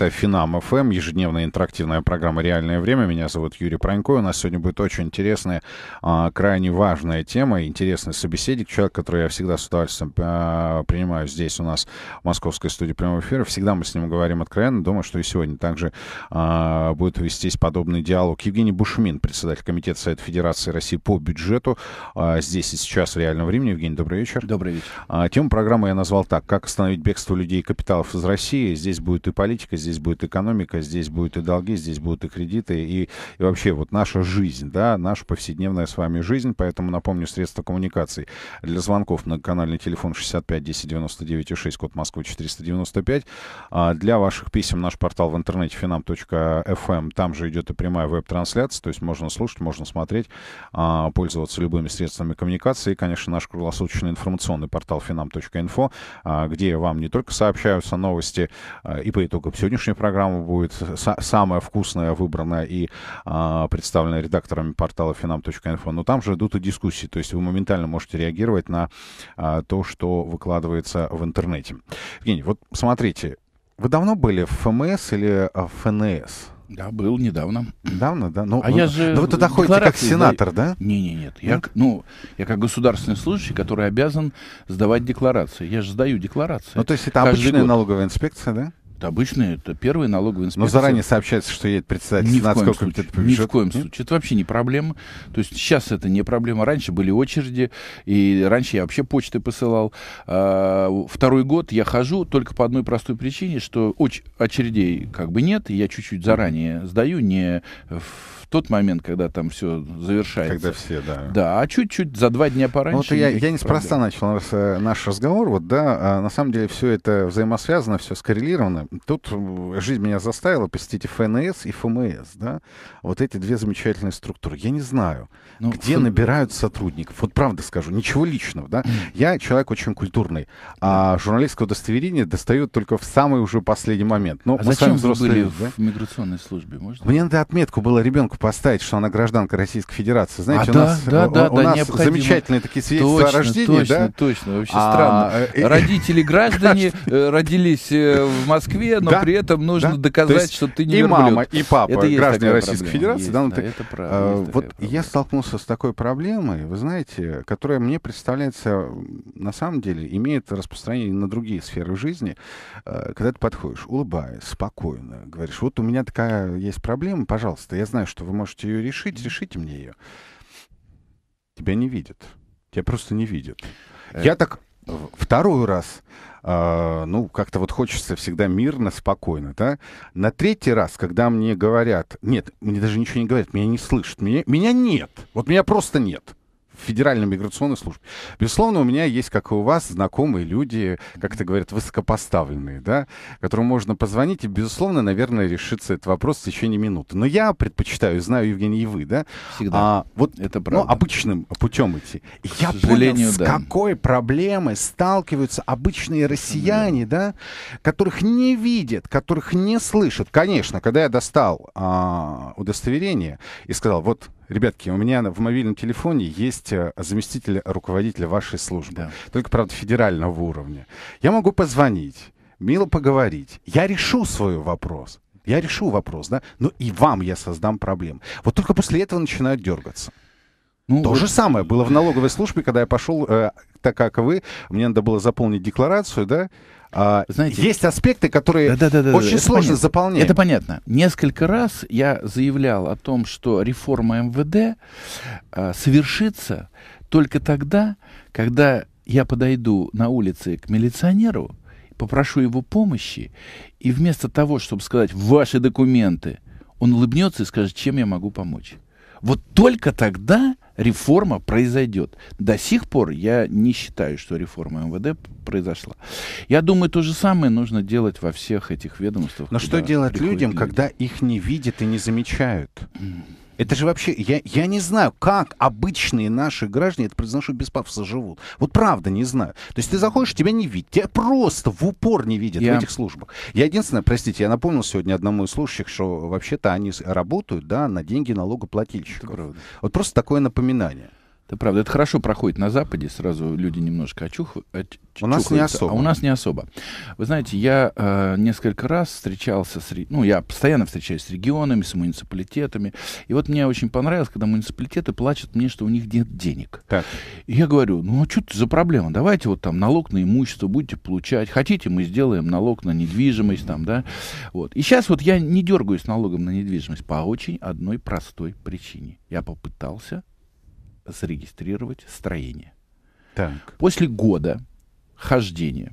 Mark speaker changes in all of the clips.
Speaker 1: Это Финам ФМ, эм, ежедневная интерактивная программа «Реальное время». Меня зовут Юрий Пронько. У нас сегодня будет очень интересная, а, крайне важная тема, интересный собеседник, человек, который я всегда с удовольствием а, принимаю здесь у нас в московской студии прямого эфира. Всегда мы с ним говорим откровенно. Думаю, что и сегодня также а, будет вестись подобный диалог. Евгений Бушмин, председатель Комитета Совета Федерации России по бюджету. Здесь и сейчас в реальном времени. Евгений, добрый вечер. Добрый вечер. Тему программы я назвал так. Как остановить бегство людей и капиталов из России. Здесь будет и политика, здесь здесь будет экономика, здесь будут и долги, здесь будут и кредиты, и, и вообще вот наша жизнь, да, наша повседневная с вами жизнь, поэтому напомню средства коммуникации для звонков многоканальный телефон 65 10 99 6, код Москвы 495. А для ваших писем наш портал в интернете finam.fm, эм. там же идет и прямая веб-трансляция, то есть можно слушать, можно смотреть, а, пользоваться любыми средствами коммуникации, и, конечно, наш круглосуточный информационный портал finam.info, а, где вам не только сообщаются новости а, и по итогам сегодняшнего сегодняшняя программа будет самая вкусная, выбранная и а, представлена редакторами портала finam.info. Но там же идут и дискуссии, то есть вы моментально можете реагировать на а, то, что выкладывается в интернете. Евгений, вот смотрите, вы давно были в ФМС или в ФНС? Да, был недавно. Недавно, да? Ну, а ну, я же... Ну, вы туда ходите как сенатор, да? Не-не-нет. Я,
Speaker 2: ну, я как государственный служащий, который обязан сдавать декларации. Я же сдаю декларации. Ну, то есть это обычная год.
Speaker 1: налоговая инспекция, да?
Speaker 2: Это обычные, это первые налоговые инспекции. Но заранее сообщается, что едет председатель ни в коем случае. Ни в коем случае. Это вообще не проблема. То есть сейчас это не проблема. Раньше были очереди, и раньше я вообще почты посылал. А, второй год я хожу только по одной простой причине, что очередей как бы нет, и я чуть-чуть заранее сдаю, не в тот момент, когда там все завершается. Когда все, да. Да, а чуть-чуть за два дня пораньше. Ну, вот я, я неспроста
Speaker 1: начал э, наш разговор. Вот, да, а, на самом деле все это взаимосвязано, все скоррелировано. Тут э, жизнь меня заставила посетить и ФНС, и ФМС, да, вот эти две замечательные структуры. Я не знаю, ну, где ф... набирают сотрудников. Вот правда скажу, ничего личного, да. Я человек очень культурный, а журналистское удостоверение достают только в самый уже последний момент. Но а зачем взрослые были
Speaker 2: да? в миграционной службе? Можно?
Speaker 1: Мне надо отметку было ребенку поставить, что она гражданка Российской Федерации. Знаете, а, у да, нас, да, э, да, у, да, нас замечательные такие свидетельства точно, о рождении, точно, да? Точно, вообще а, странно. Э,
Speaker 2: Родители граждане родились в Москве Москве, но да, при этом нужно да. доказать, есть, что ты не и верблюд. И мама, и папа, это граждане Российской проблема. Федерации. Есть, да, ну, да, ты, это правда,
Speaker 1: а, вот проблема. я столкнулся с такой проблемой, вы знаете, которая мне представляется, на самом деле, имеет распространение на другие сферы жизни. Э, когда ты подходишь, улыбаясь, спокойно, говоришь, вот у меня такая есть проблема, пожалуйста, я знаю, что вы можете ее решить, решите мне ее. Тебя не видят. Тебя просто не видят. Э. Я так второй раз э, ну, как-то вот хочется всегда мирно, спокойно, да. На третий раз, когда мне говорят, нет, мне даже ничего не говорят, меня не слышат, меня, меня нет, вот меня просто нет в Федеральной миграционной службе. Безусловно, у меня есть, как и у вас, знакомые люди, как это говорят, высокопоставленные, да, которым можно позвонить, и, безусловно, наверное, решится этот вопрос в течение минуты. Но я предпочитаю, знаю, Евгений, и вы, да, Всегда. А, вот это ну, правда. Ну, обычным путем идти. И я понял, с да. какой проблемой сталкиваются обычные россияне, да. да, которых не видят, которых не слышат. Конечно, когда я достал а, удостоверение и сказал, вот Ребятки, у меня в мобильном телефоне есть э, заместитель руководителя вашей службы. Да. Только, правда, федерального уровня. Я могу позвонить, мило поговорить. Я решу свой вопрос. Я решу вопрос, да? Но и вам я создам проблем. Вот только после этого начинают дергаться. Ну, То вот... же самое было в налоговой службе, когда я пошел, э, так как вы, мне надо было заполнить декларацию, да, а, Знаете, есть аспекты, которые да, да, да, очень да, сложно понятно. заполнять. Это понятно.
Speaker 2: Несколько раз я заявлял о том, что реформа МВД а, совершится только тогда, когда я подойду на улице к милиционеру, попрошу его помощи, и вместо того, чтобы сказать «ваши документы», он улыбнется и скажет, чем я могу помочь. Вот только тогда реформа произойдет. До сих пор я не считаю, что реформа МВД произошла. Я думаю, то же самое нужно делать во всех этих ведомствах. Но что
Speaker 1: делать людям, люди? когда их не видят и не замечают? Это же вообще, я, я не знаю, как обычные наши граждане, это произношу без пафоса, живут. Вот правда не знаю. То есть ты заходишь, тебя не видят. Тебя просто в упор не видят я... в этих службах. Я единственное, простите, я напомнил сегодня одному из слушающих, что вообще-то они работают, да, на деньги налогоплательщиков. Вот просто такое напоминание. Это правда, это хорошо проходит на Западе, сразу люди немножко очух...
Speaker 2: У нас не особо. А у нас не особо. Вы знаете, я э, несколько раз встречался с... Ну, я постоянно встречаюсь с регионами, с муниципалитетами. И вот мне очень понравилось, когда муниципалитеты плачут мне, что у них нет денег. Так. И я говорю, ну, а что это за проблема? Давайте вот там налог на имущество будете получать. Хотите, мы сделаем налог на недвижимость там, да? Вот. И сейчас вот я не дергаюсь налогом на недвижимость по очень одной простой причине. Я попытался зарегистрировать строение. Так. После года
Speaker 1: хождения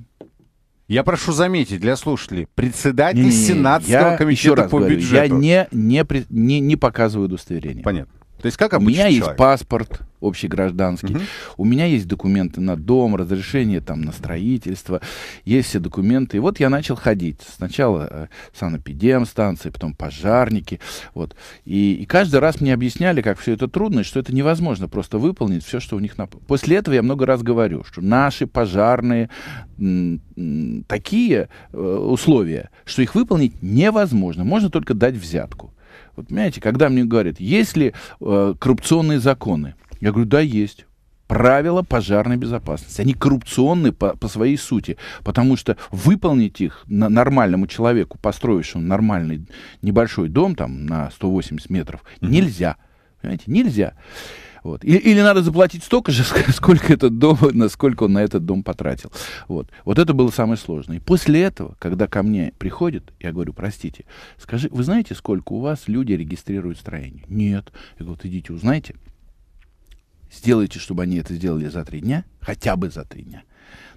Speaker 1: я прошу заметить для слушателей, председатель не, не, не, Сенатского я, комитета по говорю, бюджету. Я не,
Speaker 2: не, не, не показываю удостоверение. Понятно. То есть как обычный У меня человек? есть паспорт общегражданский, угу. у меня есть документы на дом, разрешение там на строительство, есть все документы. И вот я начал ходить. Сначала э, санэпидемстанции, потом пожарники. Вот. И, и каждый раз мне объясняли, как все это трудно, и что это невозможно просто выполнить все, что у них... На... После этого я много раз говорю, что наши пожарные такие э, условия, что их выполнить невозможно. Можно только дать взятку. Вот понимаете, когда мне говорят, есть ли э, коррупционные законы, я говорю, да, есть правила пожарной безопасности. Они коррупционны по, по своей сути, потому что выполнить их на нормальному человеку, построившему нормальный небольшой дом там на 180 метров, mm-hmm. нельзя. Понимаете, нельзя. Вот. Или, или надо заплатить столько же, сколько этот дом, насколько он на этот дом потратил. Вот. вот это было самое сложное. И после этого, когда ко мне приходят, я говорю, простите, скажи, вы знаете, сколько у вас люди регистрируют строение? Нет. Я говорю, идите, узнайте. Сделайте, чтобы они это сделали за три дня, хотя бы за три дня.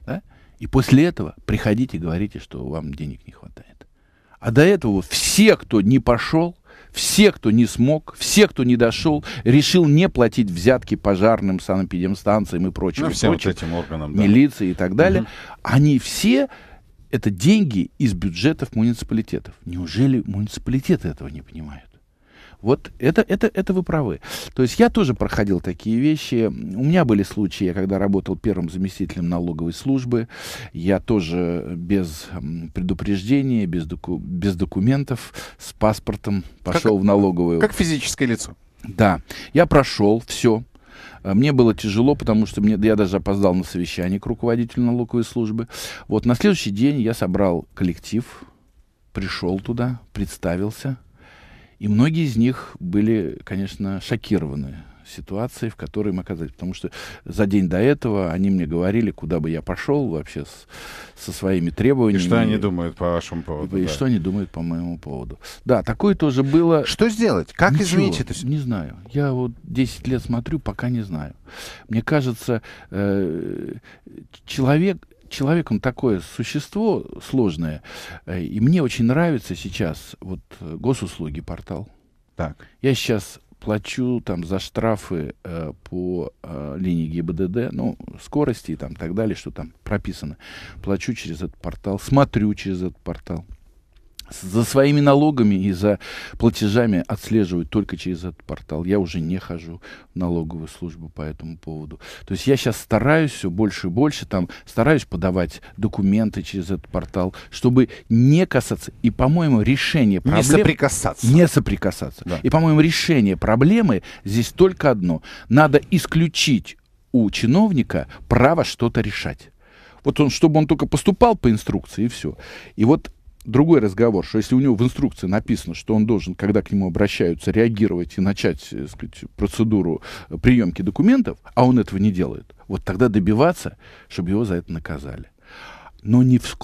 Speaker 2: Да? И после этого приходите говорите, что вам денег не хватает. А до этого все, кто не пошел, все, кто не смог, все, кто не дошел, решил не платить взятки пожарным, санэпидемстанциям и прочим. Ну, всем прочим, вот этим органам. Да. Милиции и так далее. Угу. Они все это деньги из бюджетов муниципалитетов. Неужели муниципалитеты этого не понимают? Вот это, это, это вы правы. То есть я тоже проходил такие вещи. У меня были случаи, я когда работал первым заместителем налоговой службы, я тоже без предупреждения, без, доку без документов, с паспортом пошел как, в налоговую. Как физическое лицо. Да, я прошел все, э, мне было тяжело, потому что мне, я даже опоздал на совещание к руководителю налоговой службы. Вот на следующий день я собрал коллектив, пришел туда, представился – и многие из них были, конечно, шокированы ситуацией, в которой мы оказались. Потому что за день до этого они мне говорили, куда бы я пошел вообще с, со своими требованиями. И что они думают по вашему поводу. И, да. что они думают по моему поводу. Да, такое тоже было. Что сделать? Как Ничего, изменить это? Не знаю. Я вот 10 лет смотрю, пока не знаю. Мне кажется, э, человек Человек, он такое существо сложное, э, и мне очень нравится сейчас вот э, госуслуги портал. Так. Я сейчас плачу там за штрафы э, по э, линии ГИБДД, ну, скорости и там так далее, что там прописано. Плачу через этот портал, смотрю через этот портал за своими налогами и за платежами отслеживают только через этот портал. Я уже не хожу в налоговую службу по этому поводу. То есть я сейчас стараюсь все больше и больше, там стараюсь подавать документы через этот портал, чтобы не касаться, и, по-моему, решение проблемы... Не соприкасаться. Не соприкасаться. Да. И, по-моему, решение проблемы здесь только одно. Надо исключить у чиновника право что-то решать. Вот он, чтобы он только поступал по инструкции, и все. И вот другой разговор, что если у него в инструкции написано, что он должен, когда к нему обращаются, реагировать и начать э, так сказать, процедуру э, приемки документов, а он этого не делает, вот тогда добиваться, чтобы его за это наказали. Но ни в,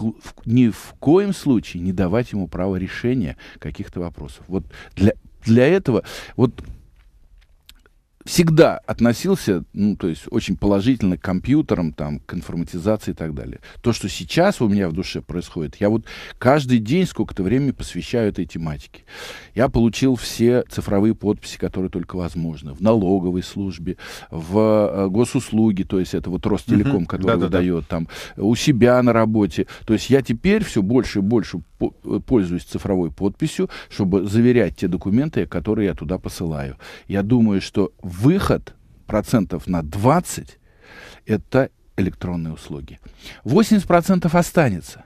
Speaker 2: ни в коем случае не давать ему право решения каких-то вопросов. Вот для, для этого, вот всегда относился, ну, то есть очень положительно к компьютерам, там, к информатизации и так далее. То, что сейчас у меня в душе происходит, я вот каждый день сколько-то времени посвящаю этой тематике. Я получил все цифровые подписи, которые только возможно в налоговой службе, в э, госуслуги, то есть это вот Ростелеком, который выдает, там, у себя на работе. То есть я теперь все больше и больше Э, пользуюсь цифровой подписью, чтобы заверять те документы, которые я туда посылаю. Я думаю, что выход процентов на 20 это электронные услуги. 80% останется.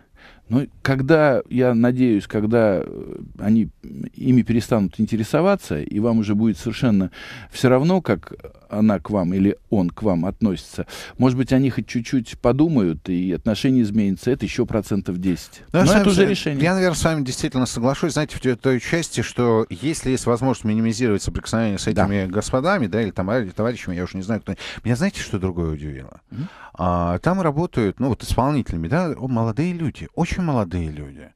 Speaker 2: Но ну, когда, я надеюсь, когда э, они ими перестанут интересоваться, и вам уже будет совершенно все равно, как э, она к вам или он к вам относится, может быть, они хоть чуть-чуть подумают, и
Speaker 1: отношения изменятся. Это еще процентов 10. Да, ну, Но это уже решение. Я, наверное, с вами действительно соглашусь. Знаете, в той части, что если есть возможность минимизировать соприкосновение с этими да. господами, да, или там или товарищами, я уже не знаю, кто... Меня знаете, что другое удивило? Mm-hmm. А, там работают, ну, вот исполнителями, да, молодые люди, очень молодые люди.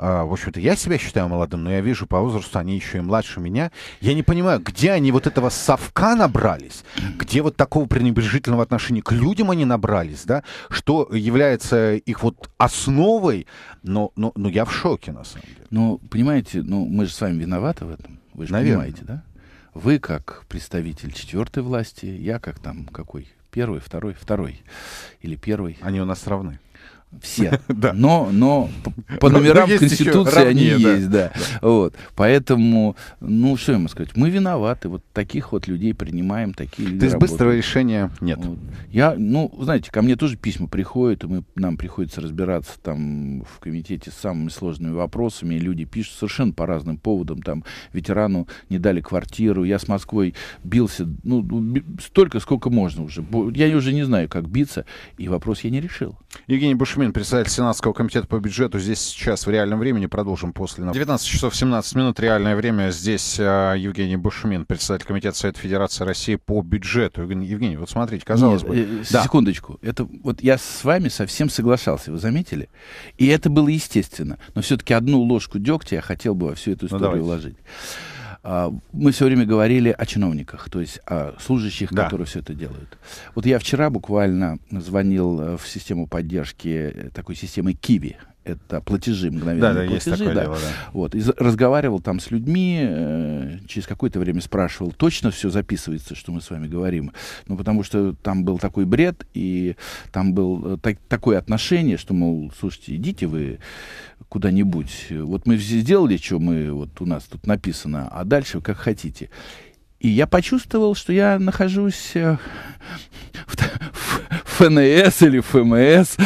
Speaker 1: А, в общем-то, я себя считаю молодым, но я вижу по возрасту, они еще и младше меня. Я не понимаю, где они вот этого совка набрались, где вот такого пренебрежительного отношения к людям они набрались, да, что является их вот основой, но, но, но я в шоке, на самом деле. Ну, понимаете,
Speaker 2: ну, мы же с вами виноваты в этом. Вы же Наверное. понимаете, да? Вы как представитель четвертой власти, я как там какой? Первый, второй, второй. Или первый. Они у нас равны все. Да. Но, но по номерам но Конституции они есть, да. Вот. Поэтому, ну, что я могу сказать? Мы виноваты. Вот таких вот людей принимаем, такие люди То есть быстрого решения нет? Я, ну, знаете, ко мне тоже письма приходят, и мы, нам приходится разбираться там в комитете с самыми сложными вопросами. люди пишут совершенно по разным поводам. Там ветерану не дали квартиру. Я с Москвой бился, ну,
Speaker 1: ну столько, сколько можно уже. Я уже не знаю, как биться, и вопрос я не решил. Евгений Бушев Шмин, председатель Сенатского комитета по бюджету, здесь сейчас в реальном времени. Продолжим после. 19 часов 17 минут, реальное время. Здесь а, Евгений Бушмин, председатель Комитета Совета Федерации России по бюджету. Евгений, вот смотрите, казалось Нет, бы... Э, да. Секундочку.
Speaker 2: Это, вот я с вами совсем соглашался, вы заметили? И это было естественно. Но все-таки одну ложку дегтя я хотел бы во всю эту ну, историю ну, вложить. А, мы все время говорили о чиновниках, то есть о служащих, да. которые все это делают. Вот я вчера буквально звонил э, в систему поддержки э, такой системы Киви это платежи, мгновенные да, да, платежи. Есть такое да. Дело, да. Вот. И разговаривал там с людьми, э, через какое-то время спрашивал, точно все записывается, что мы с вами говорим? Ну, потому что там был такой бред, и там был э, так, такое отношение, что, мол, слушайте, идите вы куда-нибудь. Вот мы сделали, что мы, вот у нас тут написано, а дальше как хотите. И я почувствовал, что я нахожусь э, в, в, ФНС или ФМС,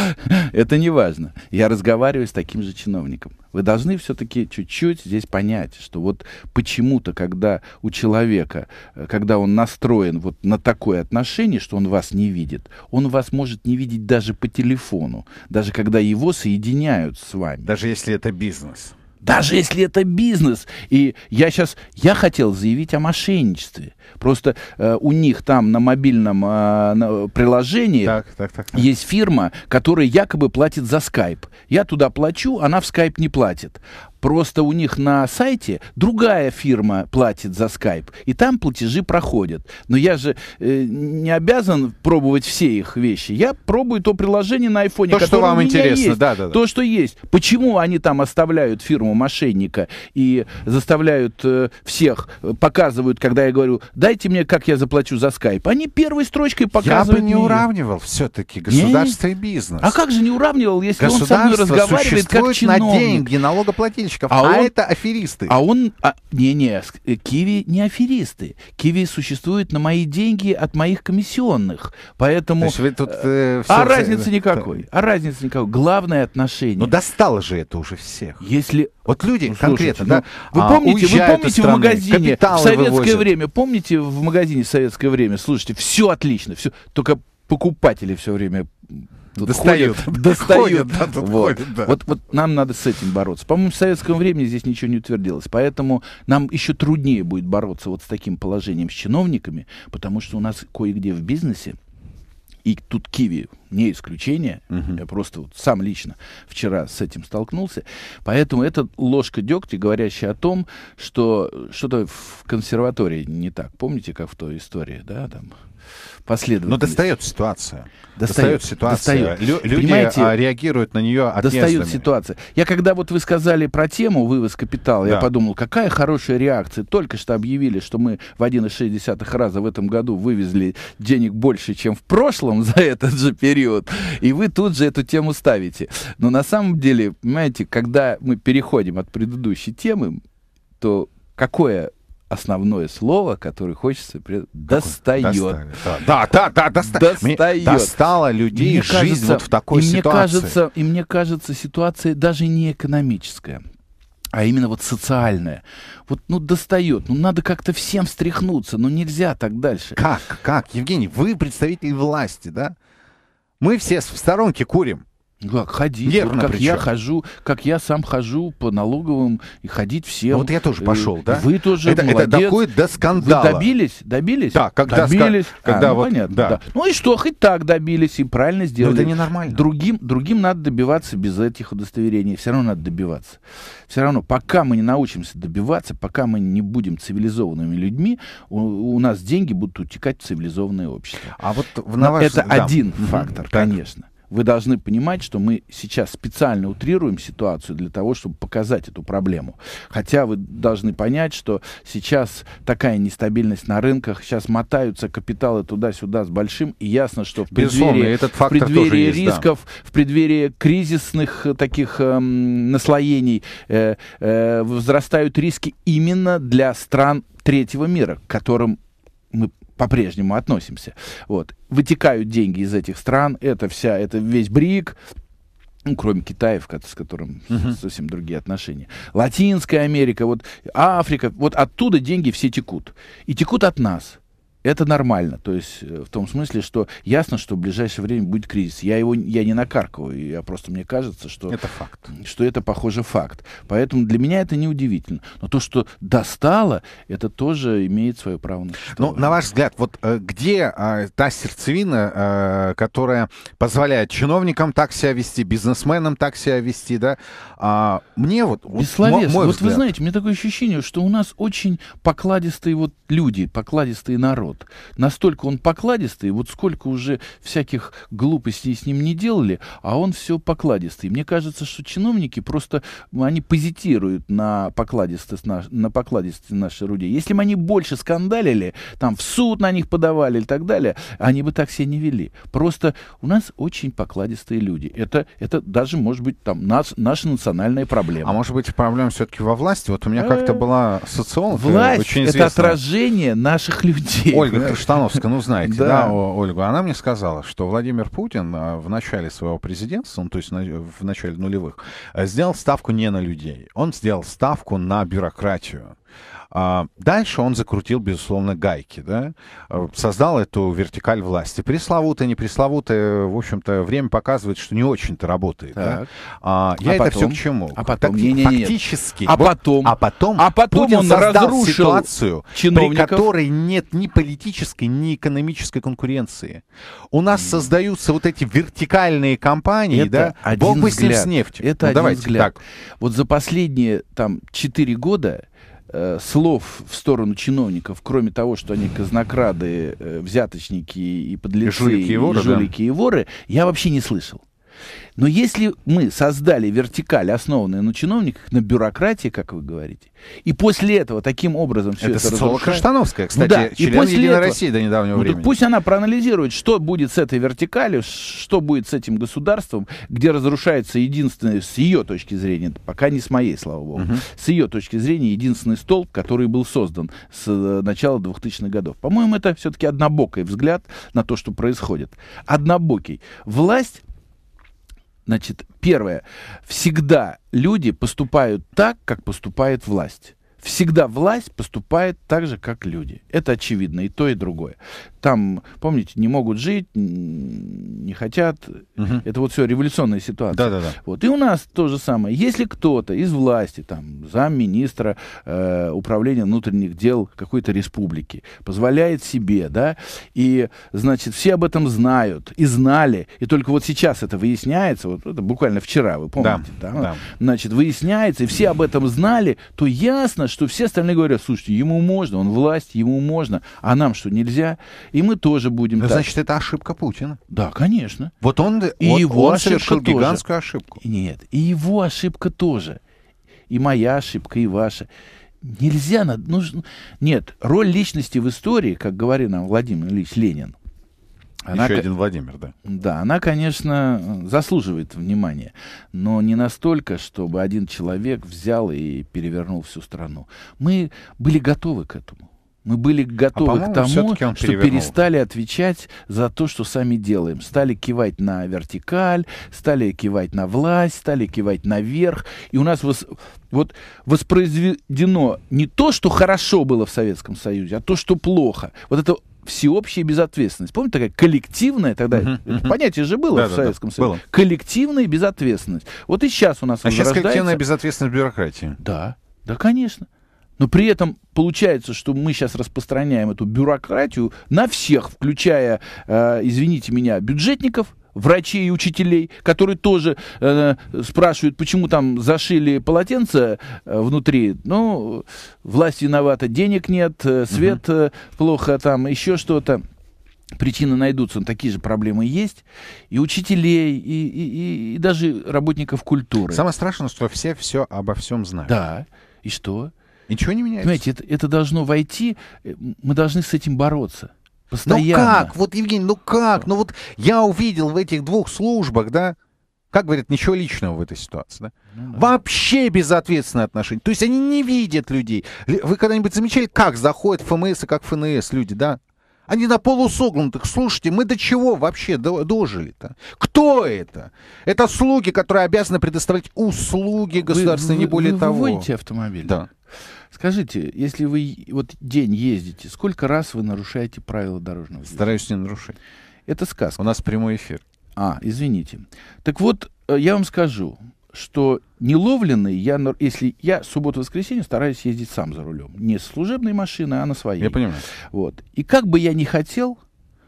Speaker 2: это не важно. Я разговариваю с таким же чиновником. Вы должны все-таки чуть-чуть здесь понять, что вот почему-то, когда у человека, э, когда он настроен вот на такое отношение, что он вас не видит, он вас может не видеть даже по телефону, даже когда его соединяют с вами. Даже если это бизнес. Даже если это бизнес. И я сейчас, я хотел заявить о мошенничестве. Просто э, у них там на мобильном э, на приложении так, так, так, так. есть фирма, которая якобы платит за скайп. Я туда плачу, она в скайп не платит. Просто у них на сайте другая фирма платит за Skype, и там платежи проходят. Но я же э, не обязан пробовать все их вещи. Я пробую то приложение на iPhone, то, которое что вам у меня интересно, есть, да, да, То, что есть. Почему они там оставляют фирму мошенника и заставляют э, всех, э, показывают, когда я говорю, дайте мне, как я заплачу за Skype? Они первой строчкой показывают. Я бы не мне... уравнивал
Speaker 1: все-таки государство не, и бизнес. А как же не
Speaker 2: уравнивал, если он со мной разговаривает как чиновник? на деньги налогоплательщиков? болельщиков, а, а он, это аферисты. А он... А, не-не, а, Киви не аферисты. Киви существует на мои деньги от моих комиссионных. Поэтому... То есть тут, э, все э, а все... разницы никакой. А разницы никакой. Главное отношение. Ну достало же это уже всех. Если... Вот люди ну, конкретно, слушайте, ну, да? Вы а, помните, вы помните в магазине в советское вывозят. время, помните в магазине в советское время, слушайте, все отлично, все, только покупатели все время достают. Ходят, достают. Ходят, да, тут вот. Ходят, да. Вот, вот нам надо с этим бороться. По-моему, в советском времени здесь ничего не утвердилось. Поэтому нам еще труднее будет бороться вот с таким положением с чиновниками, потому что у нас кое-где в бизнесе и тут Киви не исключение. Угу. Я просто вот сам лично вчера с этим столкнулся. Поэтому это ложка дегтя, говорящая о том, что что-то в консерватории не так. Помните, как в той истории, да, там последовательность. Но ну, достает ситуация. Достает, ситуация. Достает. люди Понимаете, а,
Speaker 1: реагируют на нее отъездами. Достает
Speaker 2: ситуация. Я когда вот вы сказали про тему вывоз капитала, да. я подумал, какая хорошая реакция. Только что объявили, что мы в 1,6 раза в этом году вывезли денег больше, чем в прошлом за этот же период. И вы тут же эту тему ставите. Но на самом деле, понимаете, когда мы переходим от предыдущей темы, то какое основное слово, которое хочется пред... достает. Да,
Speaker 1: да, да, да доста... достает. Достала людей мне жизнь кажется, вот в такой и ситуации. Мне кажется,
Speaker 2: и мне кажется, ситуация даже не экономическая а именно вот социальная. Вот, ну, достает, ну, надо как-то всем встряхнуться, ну, нельзя так дальше. Как, как, Евгений, вы представитель власти, да? Мы все в сторонке курим. Ну, как ходить, как причем. я хожу, как я сам хожу по налоговым и ходить всем.
Speaker 1: Ну, вот я тоже э, пошел, да? Вы тоже это, молодец. Это такое до скандала. Вы добились,
Speaker 2: добились? Да, когда добились. Ска... Когда а, вот, ну, понятно. Да. Да. Ну и что, хоть так добились и правильно сделали. Но это ненормально. Другим, другим надо добиваться без этих удостоверений. Все равно надо добиваться. Все равно, пока мы не научимся добиваться, пока мы не будем цивилизованными людьми, у, у нас деньги будут утекать в цивилизованное общество. А вот в, на ваш... Это да. один фактор, так. конечно вы должны понимать, что мы сейчас специально утрируем ситуацию для того, чтобы показать эту проблему. Хотя вы должны понять, что сейчас такая нестабильность на рынках, сейчас мотаются капиталы туда-сюда с большим, и ясно, что в преддверии, этот в преддверии есть, рисков, да. в преддверии кризисных э, таких эм, наслоений э, э, возрастают риски именно для стран третьего мира, которым мы по-прежнему относимся. Вот. Вытекают деньги из этих стран, это вся, это весь БРИК, ну, кроме Китая, с которым uh-huh. совсем другие отношения. Латинская Америка, вот Африка, вот оттуда деньги все текут. И текут от нас это нормально. То есть э, в том смысле, что ясно, что в ближайшее время будет кризис. Я его я не накаркиваю, я просто мне кажется, что это факт, что это похоже факт. Поэтому для меня это не удивительно. Но то, что достало, это тоже имеет свое право на
Speaker 1: Ну, на ваш взгляд, вот э, где а, та сердцевина, а, которая позволяет чиновникам так себя вести, бизнесменам так себя вести, да? А, мне вот Бессловесно. Мой, мой вот вы знаете,
Speaker 2: у меня такое ощущение, что у нас очень покладистые вот люди, покладистый народ народ. Настолько он покладистый, вот сколько уже всяких глупостей с ним не делали, а он все покладистый. Мне кажется, что чиновники просто, они позитируют на покладистость, на, на покладистость нашей руде. Если бы они больше скандалили, там в суд на них подавали и так далее, они бы так себя не вели. Просто у нас очень покладистые люди. Это, это даже, может быть, там нас, наша национальная проблема. А может быть, проблема все-таки во власти? Вот у меня э, как-то
Speaker 1: была социолог. Э, власть — это
Speaker 2: отражение
Speaker 1: наших людей. Ольга понимаешь? Каштановская, ну знаете, да. да, Ольга, она мне сказала, что Владимир Путин а, в начале своего президентства, ну, то есть в начале нулевых, а, сделал ставку не на людей, он сделал ставку на бюрократию. А, дальше он закрутил, безусловно, гайки, да, а, создал эту вертикаль власти. Пресловутая, не пресловутая, в общем-то, время показывает, что не очень-то работает. Да? А, я а это все к чему? А потом? Так, не, не, фактически. А потом? А потом, а потом Путин он создал разрушил ситуацию, чиновников. при которой нет ни политической, ни экономической конкуренции. У нас mm. создаются вот эти вертикальные компании, это да, один Бог бы с с нефтью. Это ну, один давайте, взгляд. Так. Вот за последние там 4
Speaker 2: года Э, слов в сторону чиновников, кроме того, что они казнокрады, э, взяточники и подлецы, и жулики и, воры, и, жулики да. и воры, я вообще не слышал. Но если мы создали вертикаль, основанную на чиновниках, на бюрократии, как вы говорите, и после этого таким образом все это, это разрушает... Каштановская, ну кстати, ну, да. и после Единой этого... России до недавнего ну, времени. Пусть она проанализирует, что будет с этой вертикалью, что будет с этим государством, где разрушается единственное, с ее точки зрения, пока не с моей, слава богу, угу. с ее точки зрения, единственный столб, который был создан с э, начала 2000-х годов. По-моему, это все-таки однобокий взгляд на то, что происходит. Однобокий. Власть Значит, первое. Всегда люди поступают так, как поступает власть. Всегда власть поступает так же, как люди. Это очевидно, и то, и другое. Там, помните, не могут жить, не хотят. Угу. Это вот все революционная ситуация. Да, да, да. Вот. И у нас то же самое. Если кто-то из власти, там, замминистра э, управления внутренних дел какой-то республики, позволяет себе, да, и, значит, все об этом знают, и знали, и только вот сейчас это выясняется, вот это буквально вчера, вы помните, да, да? да. значит, выясняется, и все об этом знали, то ясно, что все остальные говорят, слушайте, ему можно, он власть, ему можно, а нам что, нельзя? И мы тоже будем да, ну, так. Значит, это
Speaker 1: ошибка Путина. Да, конечно.
Speaker 2: Вот он, и вот его он совершил тоже. гигантскую ошибку. Нет, и его ошибка тоже. И моя ошибка, и ваша. Нельзя, нужно... Нет, роль личности в истории, как говорил нам Владимир Ильич Ленин, она, Еще один Владимир, да. Да, она, конечно, заслуживает внимания, но не настолько, чтобы один человек взял и перевернул всю страну. Мы были готовы к этому. Мы были готовы а, к тому, что перестали отвечать за то, что сами делаем. Стали кивать на вертикаль, стали кивать на власть, стали кивать наверх. И у нас вос... вот воспроизведено не то, что хорошо было в Советском Союзе, а то, что плохо. Вот это всеобщая безответственность. Помните, такая коллективная тогда? Uh-huh, uh же было да, в Советском да. Союзе. Было. Коллективная безответственность. Вот и сейчас у нас А сейчас коллективная
Speaker 1: безответственность бюрократии. Да,
Speaker 2: да, конечно. Но при этом получается, что мы сейчас распространяем эту бюрократию на всех, включая, э, извините меня, бюджетников – врачей и учителей, которые тоже э, спрашивают, почему там зашили полотенце э, внутри. Ну, власть виновата, денег нет, э, свет э, плохо, там еще что-то причины найдутся, но такие же проблемы есть, и учителей, и, и, и, и даже работников культуры. Самое страшное, что все все обо всем знают. Да, и что? Ничего не меняется. Понимаете, это, это должно войти, э, мы должны с этим бороться. Постоянно.
Speaker 1: Ну как? Вот, Евгений, ну как? Ну вот я увидел в этих двух службах, да, как говорят, ничего личного в этой ситуации. Да? Ну, да. Вообще безответственное отношение. То есть они не видят людей. Вы когда-нибудь замечали, как заходят ФМС и как ФНС люди, да? Они на полусогнутых. Слушайте, мы до чего вообще дожили-то? Кто это? Это слуги, которые обязаны предоставлять услуги государственные, вы, не более вы, того. Вы
Speaker 2: автомобиль? Да. Скажите, если вы вот день ездите, сколько раз вы нарушаете правила дорожного движения? Стараюсь не нарушать. Это сказка. У нас прямой эфир. А, извините. Так вот, э, я вам скажу, что неловленный я, если я субботу-воскресенье стараюсь ездить сам за рулем. Не с служебной машины, а на своей. Я понимаю. Вот. И как бы я ни хотел,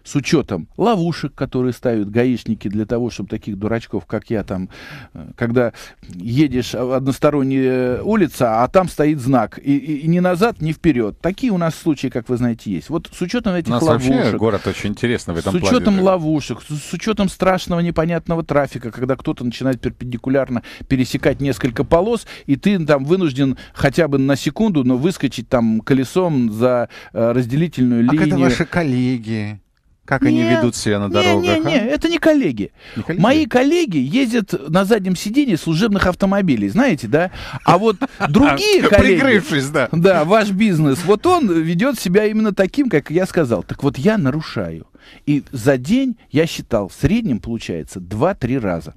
Speaker 2: с учетом ловушек, которые ставят гаишники для того, чтобы таких дурачков, как я, там, э, когда едешь односторонняя э, улица, а там стоит знак, и, и, и не назад, не вперед. Такие у нас случаи, как вы знаете, есть. Вот с учетом этих У нас ловушек, вообще
Speaker 1: город очень интересный в этом С учетом плане,
Speaker 2: ловушек, с, с учетом страшного непонятного трафика, когда кто-то начинает перпендикулярно пересекать несколько полос, и ты там вынужден хотя бы на секунду, но выскочить там колесом за э, разделительную а линию. А это ваши
Speaker 1: коллеги?
Speaker 2: Как нет, они ведут себя на дорогах? Нет, а? нет, нет, это не коллеги. не коллеги. Мои коллеги ездят на заднем сидении служебных автомобилей, знаете, да? А вот другие а, коллеги... Прикрывшись, да. Да, ваш бизнес. Вот он ведет себя именно таким, как я сказал. Так вот, я нарушаю. И за день, я считал, в среднем получается 2-3 раза.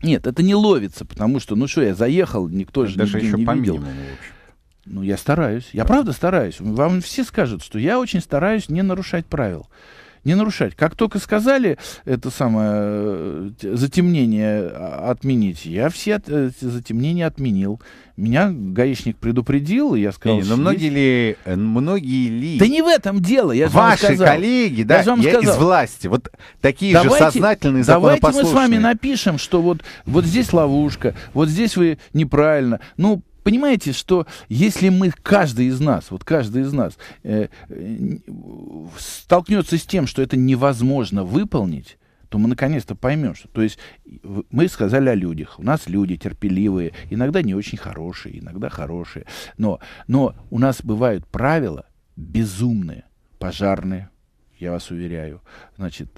Speaker 2: Нет, это не ловится, потому что, ну что, я заехал, никто же Даже еще не по Минимуму, в общем. Ну, я стараюсь. Я правда стараюсь. Вам все скажут, что я очень стараюсь не нарушать правил не нарушать. Как только сказали это самое э, затемнение а, отменить, я все от, э, затемнения отменил. Меня гаишник предупредил,
Speaker 1: и я сказал... Не, но многие ли, э, многие ли... Да не в
Speaker 2: этом дело, я Ваши вам сказал. коллеги, да, я вам я сказал. из власти,
Speaker 1: вот такие давайте, же сознательные Давайте мы с вами
Speaker 2: напишем, что вот, вот здесь ловушка, вот здесь вы неправильно. Ну, понимаете, что если мы, каждый из нас, вот каждый из нас э, э, столкнется с тем, что это невозможно выполнить, то мы наконец-то поймем, что... То есть мы сказали о людях. У нас люди терпеливые, иногда не очень хорошие, иногда хорошие. Но, но у нас бывают правила безумные, пожарные, я вас уверяю. Значит,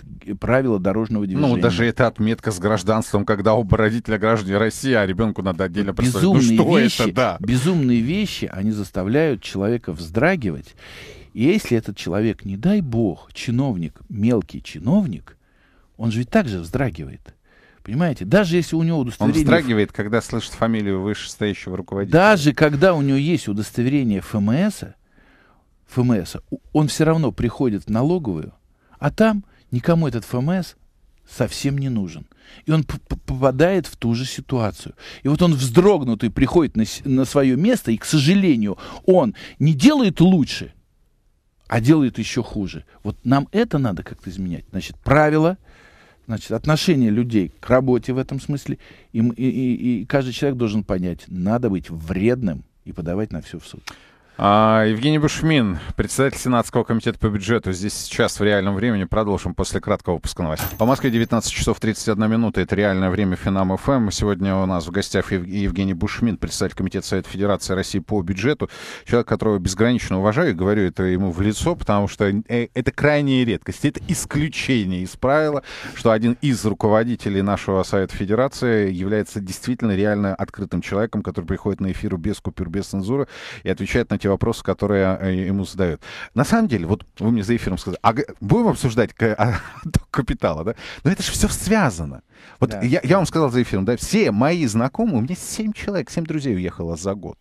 Speaker 2: правила дорожного ну, движения. Ну, даже
Speaker 1: эта отметка с гражданством, когда оба родителя граждане России, а ребенку надо отдельно представить. Ну безумные ну, что вещи, это, да? Безумные вещи, они
Speaker 2: заставляют человека вздрагивать. И если этот человек, не дай бог, чиновник, мелкий чиновник, он же ведь также вздрагивает. Понимаете, даже если
Speaker 1: у него удостоверение... Он вздрагивает, когда слышит фамилию вышестоящего руководителя.
Speaker 2: Даже когда у него есть удостоверение ФМСа, ФМС, он все равно приходит в налоговую, а там никому этот ФМС совсем не нужен. И он попадает в ту же ситуацию. И вот он вздрогнутый приходит на, на свое место, и, к сожалению, он не делает лучше, а делает еще хуже. Вот нам это надо как-то изменять. Значит, правила, значит, отношение людей к работе в этом смысле. И, и, и, и каждый человек должен понять, надо быть вредным и подавать на все в
Speaker 1: суд. А, Евгений Бушмин, председатель Сенатского комитета по бюджету, здесь сейчас в реальном времени. Продолжим после краткого выпуска новостей. По Москве 19 часов 31 минута. Это реальное время Финам ФМ. Сегодня у нас в гостях Евгений Бушмин, председатель Комитета Совета Федерации России по бюджету. Человек, которого безгранично уважаю и говорю это ему в лицо, потому что э, это крайняя редкость. Это исключение из правила, что один из руководителей нашего Совета Федерации является действительно реально открытым человеком, который приходит на эфиру без купюр, без цензуры и отвечает на те вопросы, которые а, ему задают. На самом деле, вот вы мне за эфиром сказали, а будем обсуждать отток а, капитала, да? Но это же все связано. Вот да. я, я вам сказал за эфиром, да, все мои знакомые, у меня 7 человек, 7 друзей уехало за год.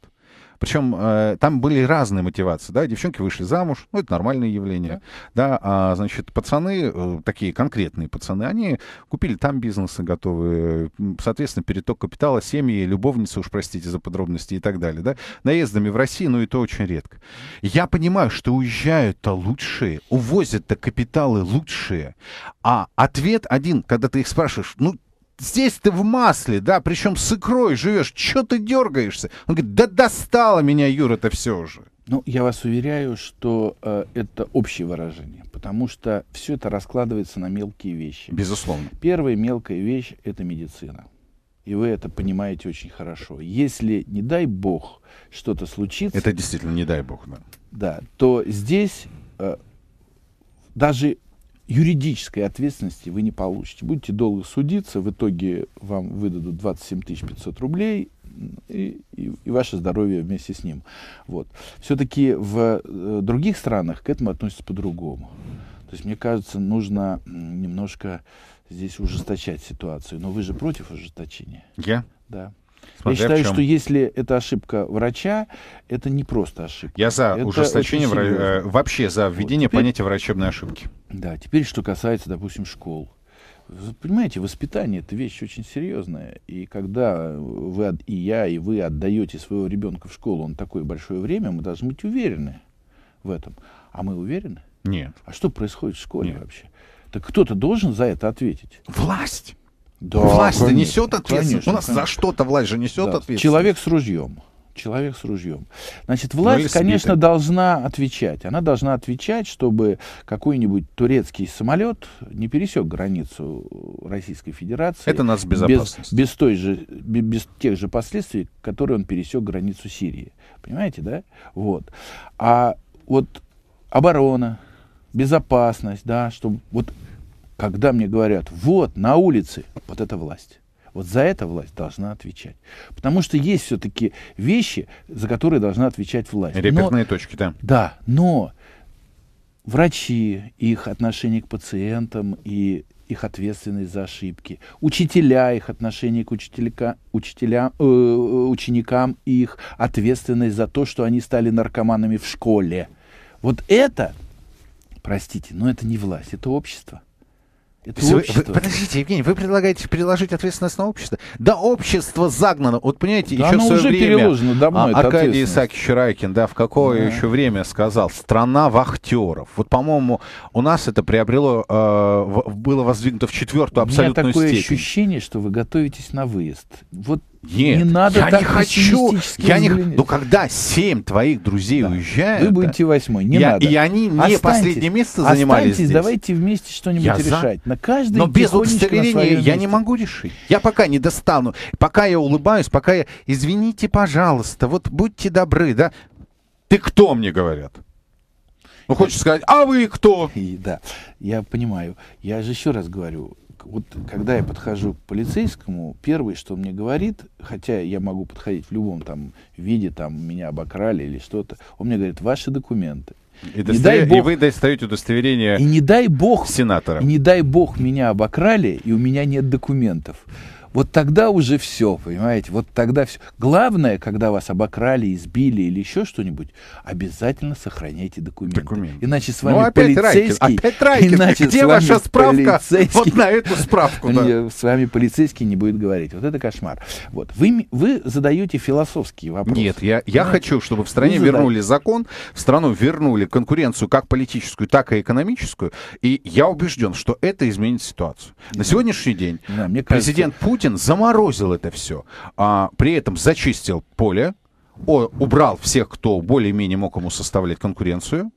Speaker 1: Причем э, там были разные мотивации, да, девчонки вышли замуж, ну, это нормальное явление, да, да а, значит, пацаны, э, такие конкретные пацаны, они купили там бизнесы готовые, соответственно, переток капитала, семьи, любовницы, уж простите за подробности и так далее, да, наездами в Россию, ну, и то очень редко. Я понимаю, что уезжают-то лучшие, увозят-то капиталы лучшие, а ответ один, когда ты их спрашиваешь, ну, здесь ты в масле, да, причем с икрой живешь, что ты дергаешься? Он говорит, да достало меня, Юра, это
Speaker 2: все уже. Ну, я вас уверяю, что э, это общее выражение, потому что все это раскладывается на мелкие вещи. Безусловно. Первая мелкая вещь – это медицина. И вы это понимаете очень хорошо. Если, не дай бог, что-то случится... Это действительно не дай бог, да. Да, то здесь э, даже юридической ответственности вы не получите. Будете долго судиться, в итоге вам выдадут 27 500 рублей, и, и, и ваше здоровье вместе с ним. Вот. Все-таки в э, других странах к этому относятся по-другому. То есть, мне кажется, нужно немножко здесь ужесточать ситуацию. Но вы же против ужесточения?
Speaker 1: Я? Да. Смотря Я считаю, чем... что
Speaker 2: если это ошибка врача, это не просто ошибка. Я за это ужесточение, вра... Э, вообще за введение вот теперь... понятия
Speaker 1: врачебной ошибки. Да,
Speaker 2: теперь что касается, допустим, школ. Понимаете, воспитание это вещь очень серьезная. И когда вы и я, и вы отдаете своего ребенка в школу на такое большое время, мы должны быть уверены в этом. А мы уверены? Нет. А что происходит в школе Нет. вообще? Так кто-то должен за это ответить.
Speaker 1: Власть! Да, власть-то несет ответственность. Конечно, У нас конечно. за что-то власть же несет да. ответственность.
Speaker 2: Человек с ружьем. Человек с ружьем. Значит, ну, власть, ну, конечно, должна отвечать. Она должна отвечать, чтобы какой-нибудь турецкий самолет не пересек границу Российской Федерации. Это нас безопасность. Без, без, той же, без, без тех же последствий, которые он пересек границу Сирии. Понимаете, да? Вот. А вот оборона, безопасность, да, чтобы вот когда мне говорят, вот, на улице, вот это власть. Вот за это власть должна отвечать. Потому что есть все-таки вещи, за которые должна отвечать власть. Реперные но, точки, да. Да, но врачи, их отношение к пациентам и их ответственность за ошибки, учителя, их отношение к учителя, учителя, э, э ученикам и их ответственность за то, что они стали наркоманами в школе. Вот это, простите, но это не власть,
Speaker 1: это общество. Это вы, общество. Вы, подождите, Евгений, вы предлагаете переложить ответственность на общество? Да, общество загнано. Вот понимаете, да еще оно в свое уже время переложено домой, а, Аркадий Исаакович Райкин, да, в какое да. еще время сказал, страна вахтеров. Вот, по-моему, у нас это приобрело, э, было воздвигнуто в четвертую абсолютную степень. У меня такое степень. ощущение, что вы готовитесь на выезд. Вот нет, не надо я так не хочу. Я не... Ну, когда семь твоих друзей да. уезжают... Вы будете восьмой, не я... надо. И они не останьтесь, последнее место занимались останьтесь, здесь. давайте
Speaker 2: вместе что-нибудь я решать. За... На каждый Но без удостоверения я не могу решить.
Speaker 1: Я пока не достану. Пока я улыбаюсь, пока я... Извините, пожалуйста, вот будьте добры, да? Ты кто, мне говорят? Ну, хочешь сказать, а вы кто? И, да,
Speaker 2: я понимаю. Я же еще раз говорю, вот когда я подхожу к полицейскому, первое, что он мне говорит, хотя я могу подходить в любом там виде, там меня обокрали или что-то, он мне говорит, ваши документы. И, досто... не дай бог... и вы
Speaker 1: достаете удостоверение и не дай
Speaker 2: бог... сенатора. И не дай бог меня обокрали, и у меня нет документов. Вот тогда уже все, понимаете? Вот тогда все. Главное, когда вас обокрали, избили или еще что-нибудь, обязательно сохраняйте документы. документы. Иначе с вами ну, опять полицейский... Райкин, опять Райкин. Иначе Где ваша справка? Вот на эту справку. Да. С вами полицейский не будет говорить. Вот это
Speaker 1: кошмар. Вот. Вы, вы задаете философские вопросы. Нет, я, я хочу, чтобы в стране вы вернули задаете. закон, в страну вернули конкуренцию как политическую, так и экономическую. И я убежден, что это изменит ситуацию. На сегодняшний день да, мне кажется, президент Путин Путин заморозил это все, а при этом зачистил поле, убрал всех, кто более-менее мог ему составлять конкуренцию.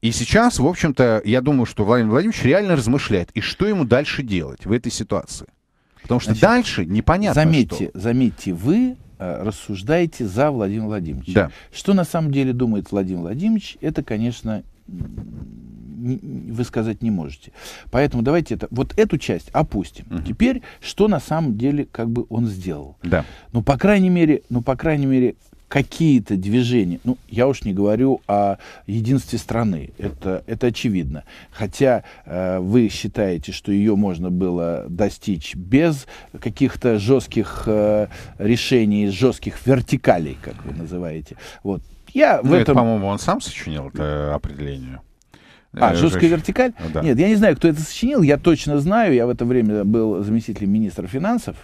Speaker 1: И сейчас, в общем-то, я думаю, что Владимир Владимирович реально размышляет, и что ему дальше делать в этой ситуации. Потому что Значит, дальше непонятно. Заметьте, что. заметьте, вы э, рассуждаете за Владимира Владимировича. Да. Что на самом
Speaker 2: деле думает Владимир Владимирович, это, конечно, вы сказать не можете. Поэтому давайте это, вот эту часть опустим. Угу. Теперь, что на самом деле как бы он сделал. Да. Ну, по крайней мере, ну, по крайней мере, какие-то движения, ну, я уж не говорю о единстве страны, это, это очевидно. Хотя э, вы считаете, что ее можно было достичь без каких-то жестких э, решений, жестких вертикалей, как вы называете. Вот. Я ну, в этом... по-моему, он сам сочинил это определение.
Speaker 1: А, э, «Жесткая вертикаль»? Ну, да. Нет, я не
Speaker 2: знаю, кто это сочинил. Я точно знаю. Я в это время был заместителем министра финансов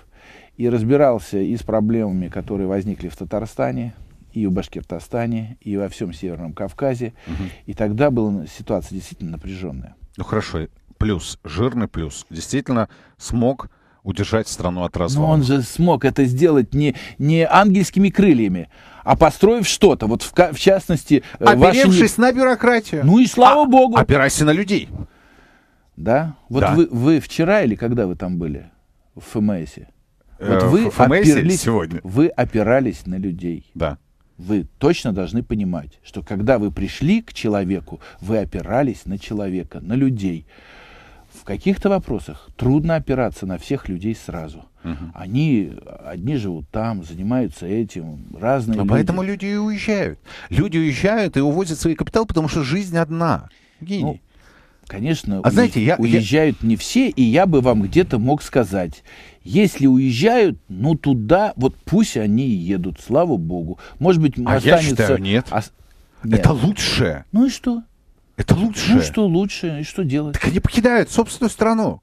Speaker 2: и разбирался и с проблемами, которые возникли в Татарстане, и в Башкортостане, и во всем Северном Кавказе. Угу. И тогда была ситуация действительно напряженная.
Speaker 1: Ну хорошо, плюс, жирный плюс. Действительно смог удержать страну от развала. Но он же
Speaker 2: смог это сделать не, не ангельскими крыльями, а построив что-то. Вот в, в частности... Э, Оперевшись ваши...
Speaker 1: на бюрократию. Ну и слава а, богу. Опирайся на людей.
Speaker 2: Да? Вот да. Вы, вы вчера или когда вы там были в ФМС? Э, вот вы, опирались сегодня. вы опирались на людей. Да. Вы точно должны понимать, что когда вы пришли к человеку, вы опирались на человека, на людей в каких-то вопросах трудно опираться на всех людей сразу. Угу. Они одни живут там, занимаются этим, разные. Но люди. поэтому люди и уезжают. Люди уезжают и увозят свой капитал, потому что жизнь одна. Гений. Ну, конечно, а уезж... знаете, я, уезжают я... не все, и я бы вам где-то мог сказать, если уезжают, ну туда, вот пусть они едут, слава богу. Может быть, а останется... я считаю, нет. О... нет. Это лучше. Ну и что? Это лучше. Ну что лучше, и что делать? Так они покидают собственную страну.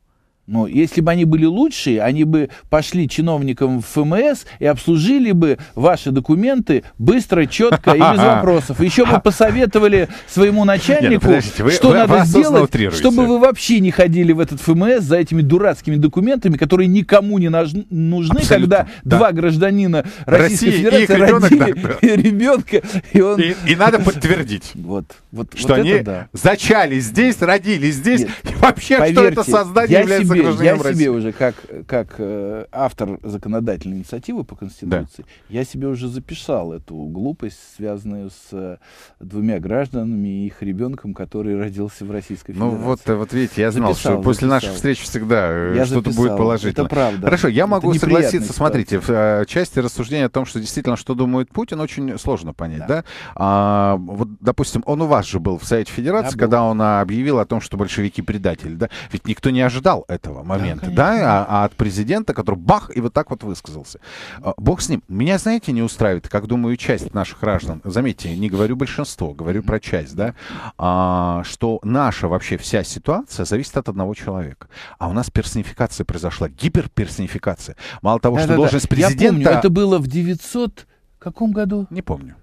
Speaker 2: Ну, если бы они были лучшие, они бы пошли чиновникам в ФМС и обслужили бы ваши документы быстро, четко и без вопросов. Еще бы посоветовали своему ну, начальнику, Нет, ну, что вы, надо сделать, чтобы вы вообще не ходили в этот ФМС за этими дурацкими документами, которые никому не нужны, Абсолютно, когда да. два гражданина Российской России Федерации ребенок, родили да. ребенка. И, он... и, и
Speaker 1: надо подтвердить, вот, вот, что вот они да. зачали здесь, родились здесь. Нет, и вообще, поверьте, что это создание является себе, я себе
Speaker 2: уже, как, как э, автор законодательной инициативы по Конституции, да. я себе уже записал эту глупость, связанную с э, двумя гражданами и их ребенком, который родился в Российской ну, Федерации. Ну вот, э, вот видите, я знал, записал, что после наших встреч всегда э, что-то будет положительно. Это правда. Хорошо, я могу согласиться. Ситуация. Смотрите,
Speaker 1: в э, части рассуждения о том, что действительно, что думает Путин, очень сложно понять, да? да? А, вот, допустим, он у вас же был в Совете Федерации, да, когда он а, объявил о том, что большевики предатели, да? Ведь никто не ожидал этого этого момента, да, да а, а от президента, который бах и вот так вот высказался. А, бог с ним. Меня, знаете, не устраивает, как думаю, часть наших граждан, заметьте, не говорю большинство, говорю про часть, да, а, что наша вообще вся ситуация зависит от одного человека. А у нас персонификация произошла, гиперперсонификация. Мало того, да, что да, должность да. президента... Я помню, это
Speaker 2: было в 900 каком году? Не помню.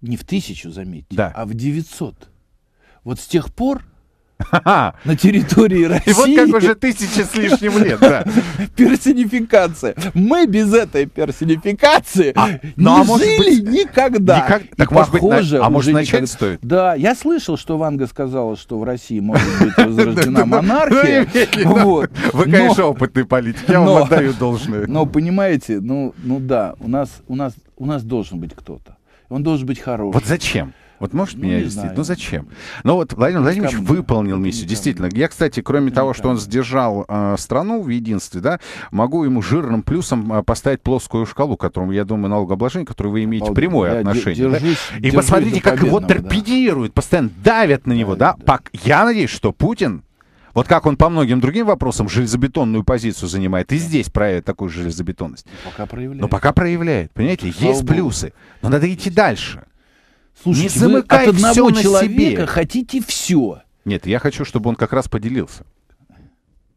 Speaker 2: Не в тысячу, заметьте, да. а в 900. Вот с тех пор на территории России. И вот как уже тысячи с лишним лет, да. Персонификация. Мы без этой персонификации а, ну, а не а жили быть, никогда. Никак, так, может похоже, быть, на, а может начать никогда. стоит? Да, я слышал, что Ванга сказала, что в России может быть возрождена монархия. Ну, вот. Вы, конечно, опытный политик, я вам отдаю должное. Но, понимаете, ну, ну да, у нас, у нас, у нас должен быть кто-то. Он должен быть хороший. Вот зачем?
Speaker 1: Вот может ну, меня действительно, ну зачем? Ну вот Владимир Владимирович Скажем, выполнил ну, миссию, действительно. Я, кстати, кроме ну, того, что он сдержал э, страну в единстве, да, могу ему жирным плюсом э, поставить плоскую шкалу, к которому, я думаю, налогообложение, которое вы имеете Обалденно. прямое я отношение. Держусь, да? И держусь посмотрите, как его торпедируют, да. постоянно давят на него, да? да? Пак, я надеюсь, что Путин вот как он по многим другим вопросам железобетонную позицию занимает, и здесь проявит такую железобетонность. Но ну, пока проявляет. Но пока проявляет. Понимаете, есть плюсы. Но надо идти дальше. Слушайте, не замыкай вы от одного человека себе. хотите все. Нет, я хочу, чтобы он как раз поделился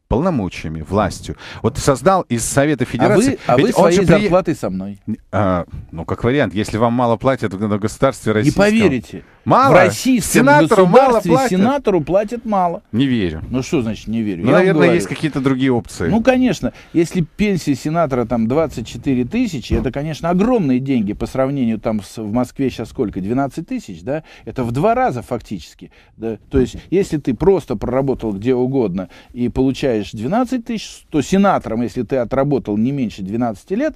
Speaker 1: полномочиями, властью. Вот создал из Совета а Федерации... А вы, а вы своей при... зарплатой со мной. А, ну, как вариант, если вам мало платят в государстве российском... Не поверите. Мало? В российском сенатору мало платят? сенатору
Speaker 2: платят мало.
Speaker 1: Не верю. Ну что
Speaker 2: значит не верю? Ну, наверное, говорю. есть какие-то другие опции. Ну, конечно. Если пенсия сенатора там 24 тысячи, это, конечно, огромные деньги по сравнению там с, в Москве сейчас сколько? 12 тысяч, да? Это в два раза фактически. Да? То есть, если ты просто проработал где угодно и получаешь 12 тысяч, то сенатором, если ты отработал не меньше 12 лет,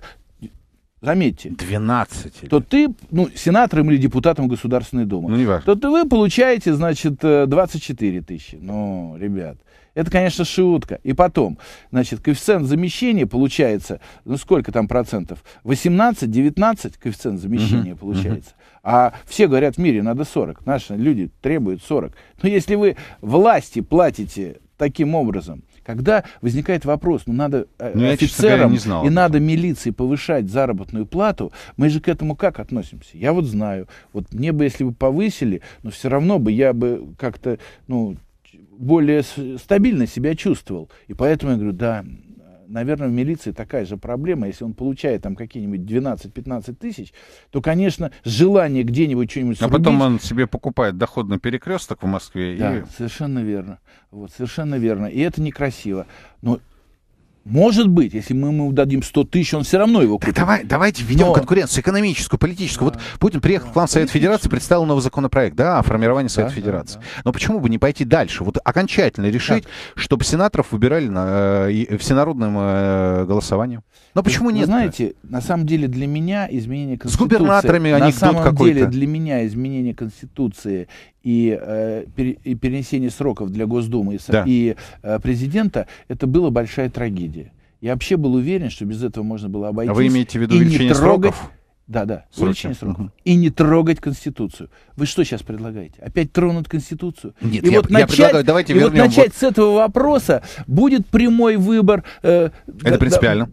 Speaker 2: заметьте. 12. То ты, ну, сенатором или депутатом Государственной Думы. Ну, не важно. То вы получаете, значит, 24 э, тысячи. Ну, ребят, это, конечно, шиутка. И потом, значит, коэффициент замещения получается, ну, сколько там процентов? 18-19 коэффициент замещения uh-huh, получается. Uh-huh. А все говорят в мире, надо 40. Наши люди требуют 40. Но если вы власти платите таким образом, когда возникает вопрос, ну надо э, ну, офицерам я, не знал и надо милиции повышать заработную плату, мы же к этому как относимся? Я вот знаю, вот мне бы, если бы повысили, но все равно бы я бы как-то, ну, более стабильно себя чувствовал. И поэтому я говорю, да, наверное, в милиции такая же проблема. Если он получает там какие-нибудь 12-15 тысяч, то, конечно, желание где-нибудь что-нибудь а срубить... А потом он
Speaker 1: себе покупает доходный перекресток в Москве. Да, и...
Speaker 2: совершенно верно. Вот, совершенно верно. И это некрасиво. Но может быть, если мы ему дадим 100 тысяч, он все
Speaker 1: равно его купит. Да, давай, давайте введем Но... конкуренцию экономическую, политическую. Да. Вот Путин приехал к вам в Совет Федерации, представил новый законопроект, да, о формировании Совета да, Федерации. Да, да. Но почему бы не пойти дальше? Вот окончательно решить, так. чтобы сенаторов выбирали на, э, всенародным э, голосованием. Но почему нет? Вы знаете,
Speaker 2: на самом деле для меня изменение Конституции... С губернаторами они На самом деле для меня изменение Конституции и, э, пере, и перенесение сроков для Госдумы и, да. и э, президента, это была большая трагедия. Я вообще был уверен, что без этого можно было обойтись. А вы имеете в виду увеличение трогать... сроков? Да, да, Сроки. увеличение сроков. Угу. И не трогать Конституцию. Вы что сейчас предлагаете? Опять тронуть Конституцию? Нет, и я, вот я начать, предлагаю, давайте и вернем. вот начать вот... с этого вопроса. Будет прямой выбор. Э, это да, принципиально.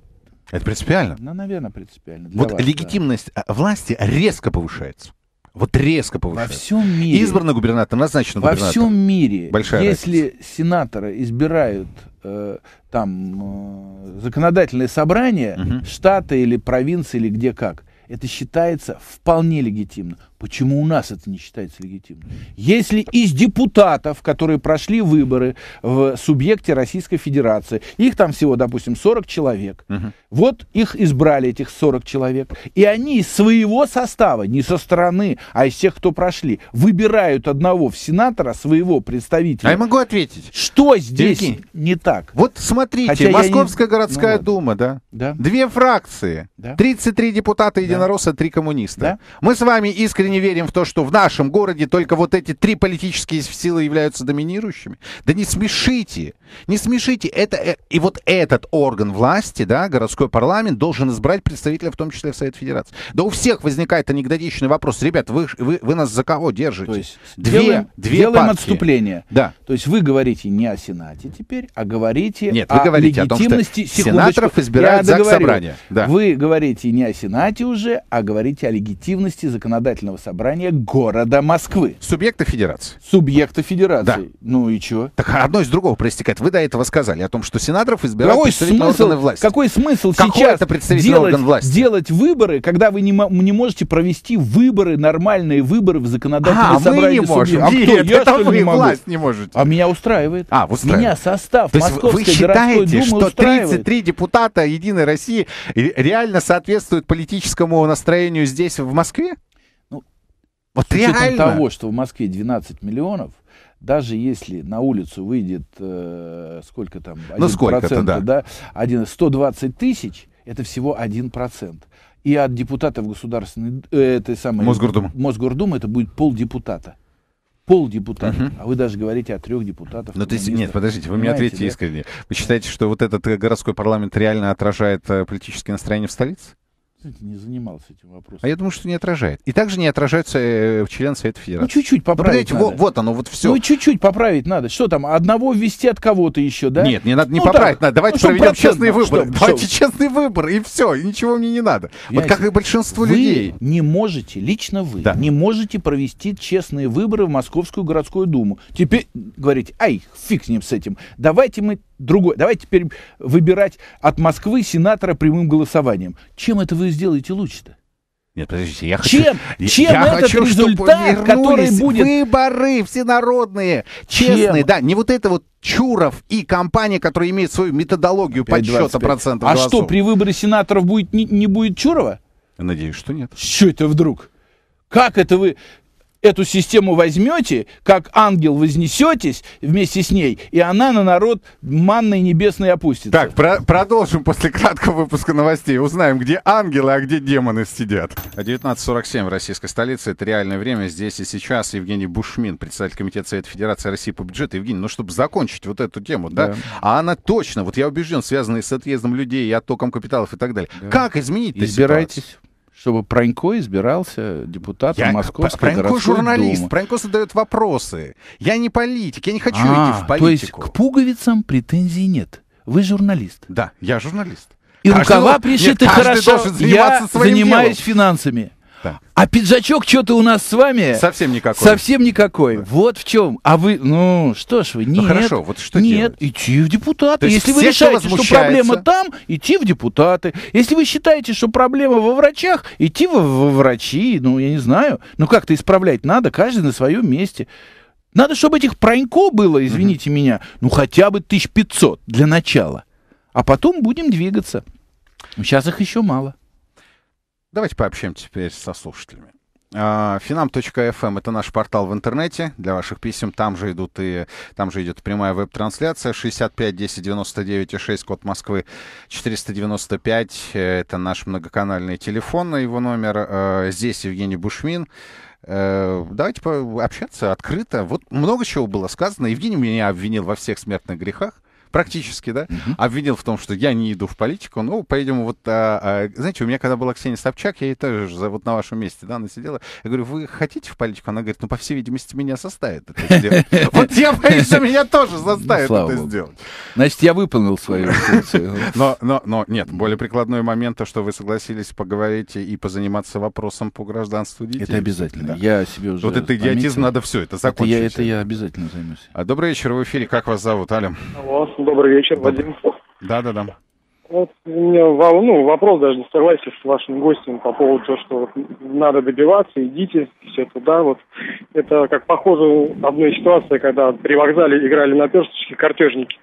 Speaker 1: это принципиально?
Speaker 2: Ну, наверное, принципиально. Для вот вас, легитимность
Speaker 1: да. власти резко повышается. Вот резко повышают. Во всем мире. Избранный губернатор, назначен губернатор. Во всем мире. Большая Если
Speaker 2: разница. сенатора избирают э, там э, законодательное собрание угу. штата или провинции или где как, это считается вполне легитимно. Почему у нас это не считается легитимным? Если из депутатов, которые прошли выборы в субъекте Российской Федерации, их там всего, допустим, 40 человек, угу. вот их избрали, этих 40 человек, и они из своего состава, не со стороны, а из тех, кто прошли, выбирают одного в сенатора, своего представителя. А я могу ответить. Что здесь
Speaker 1: Евгений, не так? Вот смотрите, Хотя Московская не... Ну городская ну, дума, да? да? Две фракции, да? 33 депутата единоросса, да? 3 коммуниста. Да? Мы с вами искренне искренне верим в то, что в нашем городе только вот эти три политические силы являются доминирующими. Да не смешите, не смешите. Это, э, и вот этот орган власти, да, городской парламент, должен избрать представителя, в том числе в Совет Федерации. Да у всех возникает анекдотичный вопрос. Ребят, вы, вы, вы нас за кого держите? То есть две, делаем, две делаем партии. отступление. Да. То есть вы говорите не о Сенате
Speaker 2: теперь, а говорите Нет, вы о говорите легитимности... О сенаторов избирают ЗАГС Собрания. Да. Вы говорите не о Сенате уже, а говорите о легитимности законодательного Собрание города
Speaker 1: Москвы. Субъекта федерации. Субъекта федерации. Да. Ну и чего? Так одно из другого проистекает. Вы до этого сказали о том, что сенаторов избирают какой смысл, органы власти. Какой смысл Какой сейчас это делать, орган власти?
Speaker 2: делать выборы, когда вы не, не можете провести выборы, нормальные выборы в законодательном а, собрании мы не можем. А кто? Нет, Я, это вы не могу? власть не можете.
Speaker 1: А меня устраивает. А, устраивает. Меня
Speaker 2: состав То есть Московской вы считаете, Думы что устраивает? 33
Speaker 1: депутата Единой России реально соответствует политическому настроению здесь, в Москве? Вот с реально. того,
Speaker 2: что в Москве 12 миллионов, даже если на улицу выйдет э, сколько там, 1%, ну, сколько да. Да, 1, 120 тысяч, это всего 1%. И от депутатов государственной, э, этой самой... Мосгордумы. Мосгордумы это будет полдепутата пол депутата, угу. Uh а вы даже говорите о трех депутатов. Но ну, ты, нет, подождите, вы мне ответьте да? искренне.
Speaker 1: Вы считаете, что вот этот городской парламент реально отражает э, политические настроения в столице? знаете, не
Speaker 2: занимался этим вопросом. А я думаю,
Speaker 1: что не отражает. И также не отражается э, член Совета Федерации. Ну, чуть-чуть ну, поправить ну, Вот, вот оно, вот все. Ну, чуть-чуть поправить надо. Что там, одного ввести от кого-то
Speaker 2: еще, да? Нет, не надо не ну, поправить, так. надо. Давайте ну, проведем честные выборы. Чтобы, Давайте чтобы. честные выборы, и все, и ничего мне не надо. Понимаете, вот как и большинство вы людей. не можете, лично вы, да. не можете провести честные выборы в Московскую городскую думу. Теперь говорите, ай, фиг с ним с этим. Давайте мы другое. Давайте теперь выбирать от Москвы сенатора прямым голосованием.
Speaker 1: Чем это вы сделаете лучше-то? Нет, подождите, я хочу... Чем, чем я этот хочу, результат, который будет... выборы всенародные, честные, чем? да, не вот это вот Чуров и компания, которая имеет свою методологию 5, подсчета 25. процентов А что, при выборе сенаторов будет не, не будет Чурова? Надеюсь, что нет. Что это вдруг? Как это вы
Speaker 2: эту систему возьмете, как ангел вознесетесь вместе с ней, и она на народ
Speaker 1: манной небесной опустится. Так, про продолжим после краткого выпуска новостей. Узнаем, где ангелы, а где демоны сидят. 19.47 в российской столице. Это реальное время. Здесь и сейчас Евгений Бушмин, председатель Комитета Совета Федерации России по бюджету. Евгений, ну, чтобы закончить вот эту тему, да, да. а она точно, вот я убежден, связанная с отъездом людей, и оттоком капиталов и так далее. Да. Как
Speaker 2: изменить Избирайтесь. Ситуацию? чтобы Пронько избирался депутатом я, Московской Пронько городской журналист, Думы.
Speaker 1: Пронько задает вопросы. Я не политик, я не хочу а, идти в политику. То есть
Speaker 2: к пуговицам претензий нет. Вы журналист. Да,
Speaker 1: я журналист.
Speaker 2: И каждый, рукава пришиты нет, хорошо. я занимаюсь делом. финансами. А пиджачок что-то у нас с вами... Совсем никакой. Совсем никакой. Да. Вот в чем. А вы, ну, что ж вы, ну, нет. Ну, хорошо, вот что Нет, делать? идти в депутаты. Если все, вы решаете, что, что проблема там, идти в депутаты. Если вы считаете, что проблема во врачах, идти во, во врачи. Ну, я не знаю. Ну, как-то исправлять надо, каждый на своем месте. Надо, чтобы этих пронько было, извините угу. меня, ну, хотя бы 1500 для начала. А потом будем двигаться. Сейчас их еще мало.
Speaker 1: Давайте пообщаемся теперь со слушателями. Finam.fm а, эм — это наш портал в интернете для ваших писем. Там же, идут и, там же идет прямая веб-трансляция. 65 10 99 и 6, код Москвы 495. Это наш многоканальный телефон, его номер. А, здесь Евгений Бушмин. Э, давайте пообщаться открыто. Вот много чего было сказано. Евгений меня обвинил во всех смертных грехах практически, да, угу. обвинил а в том, что я не иду в политику. Ну, пойдем вот, а, а, знаете, у меня когда была Ксения Собчак, я ей тоже вот на вашем месте, да, она сидела. Я говорю, вы хотите в политику? Она говорит, ну, по всей видимости, меня составит это сделать. Вот я боюсь, что меня тоже ну, заставит это сделать. Значит, я выполнил свою функцию. Но, но, но, нет, более прикладной момент, то, что вы согласились поговорить и позаниматься вопросом по гражданству детей. Это обязательно. Я себе уже Вот это идиотизм, надо все, это закончить. Это я обязательно займусь. А, добрый вечер, в эфире. Как вас зовут, Алим? Алло, Добрый вечер, Вадим. Да-да-да. Вот у меня ну, вопрос даже не согласен с вашим гостем по поводу того, что вот надо добиваться, идите все туда. Вот это как похоже одной ситуации, когда при вокзале играли на персточке картежники,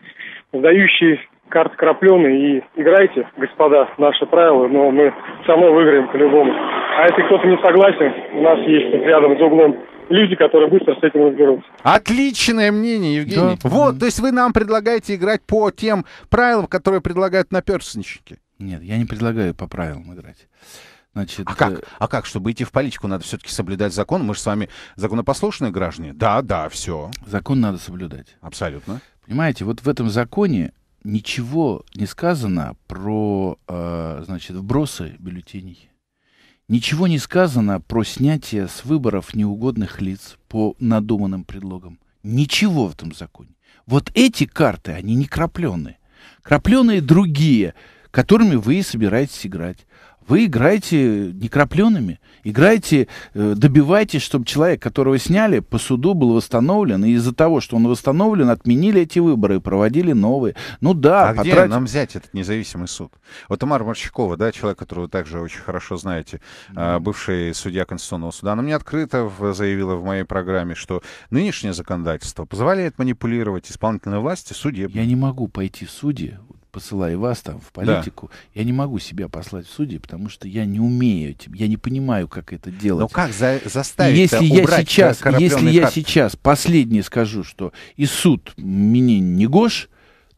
Speaker 1: сдающие карты крапленые и играйте, господа, наши правила, но мы само выиграем по-любому. А если кто-то не согласен, у нас есть рядом за углом люди, которые быстро с этим разберутся. Отличное мнение, Евгений. Да. Вот, то есть вы нам предлагаете играть по тем правилам, которые предлагают наперстничники. Нет, я не предлагаю по правилам играть. Значит, а как? Э, а как? Чтобы идти в политику, надо все-таки соблюдать закон. Мы же с вами законопослушные граждане. Да, да, все. Закон надо соблюдать. Абсолютно. Понимаете, вот в этом
Speaker 2: законе ничего не сказано про, э, значит, вбросы бюллетеней. Ничего не сказано про снятие с выборов неугодных лиц по надуманным предлогам. Ничего в этом законе. Вот эти карты, они не крапленые. Крапленые другие – которыми вы собираетесь играть. Вы играете некрапленными, играете, э, добиваетесь, чтобы человек, которого сняли, по суду был восстановлен, и из-за того, что он восстановлен, отменили эти выборы и проводили новые. Ну да, а потратить... где нам
Speaker 1: взять этот независимый суд? Вот Тамара Морщикова, да, человек, которого вы также очень хорошо знаете, а, бывший судья Конституционного суда, она мне открыто заявила в моей программе, что нынешнее законодательство позволяет манипулировать исполнительной власти судьи. Я не могу пойти в судьи посылая вас там в политику, да. я не могу себя послать в судьи,
Speaker 2: потому что я не умею этим, я не понимаю, как это делать. Но как за заставить если я сейчас, Если я карты? сейчас последнее скажу, что и суд мне не гош,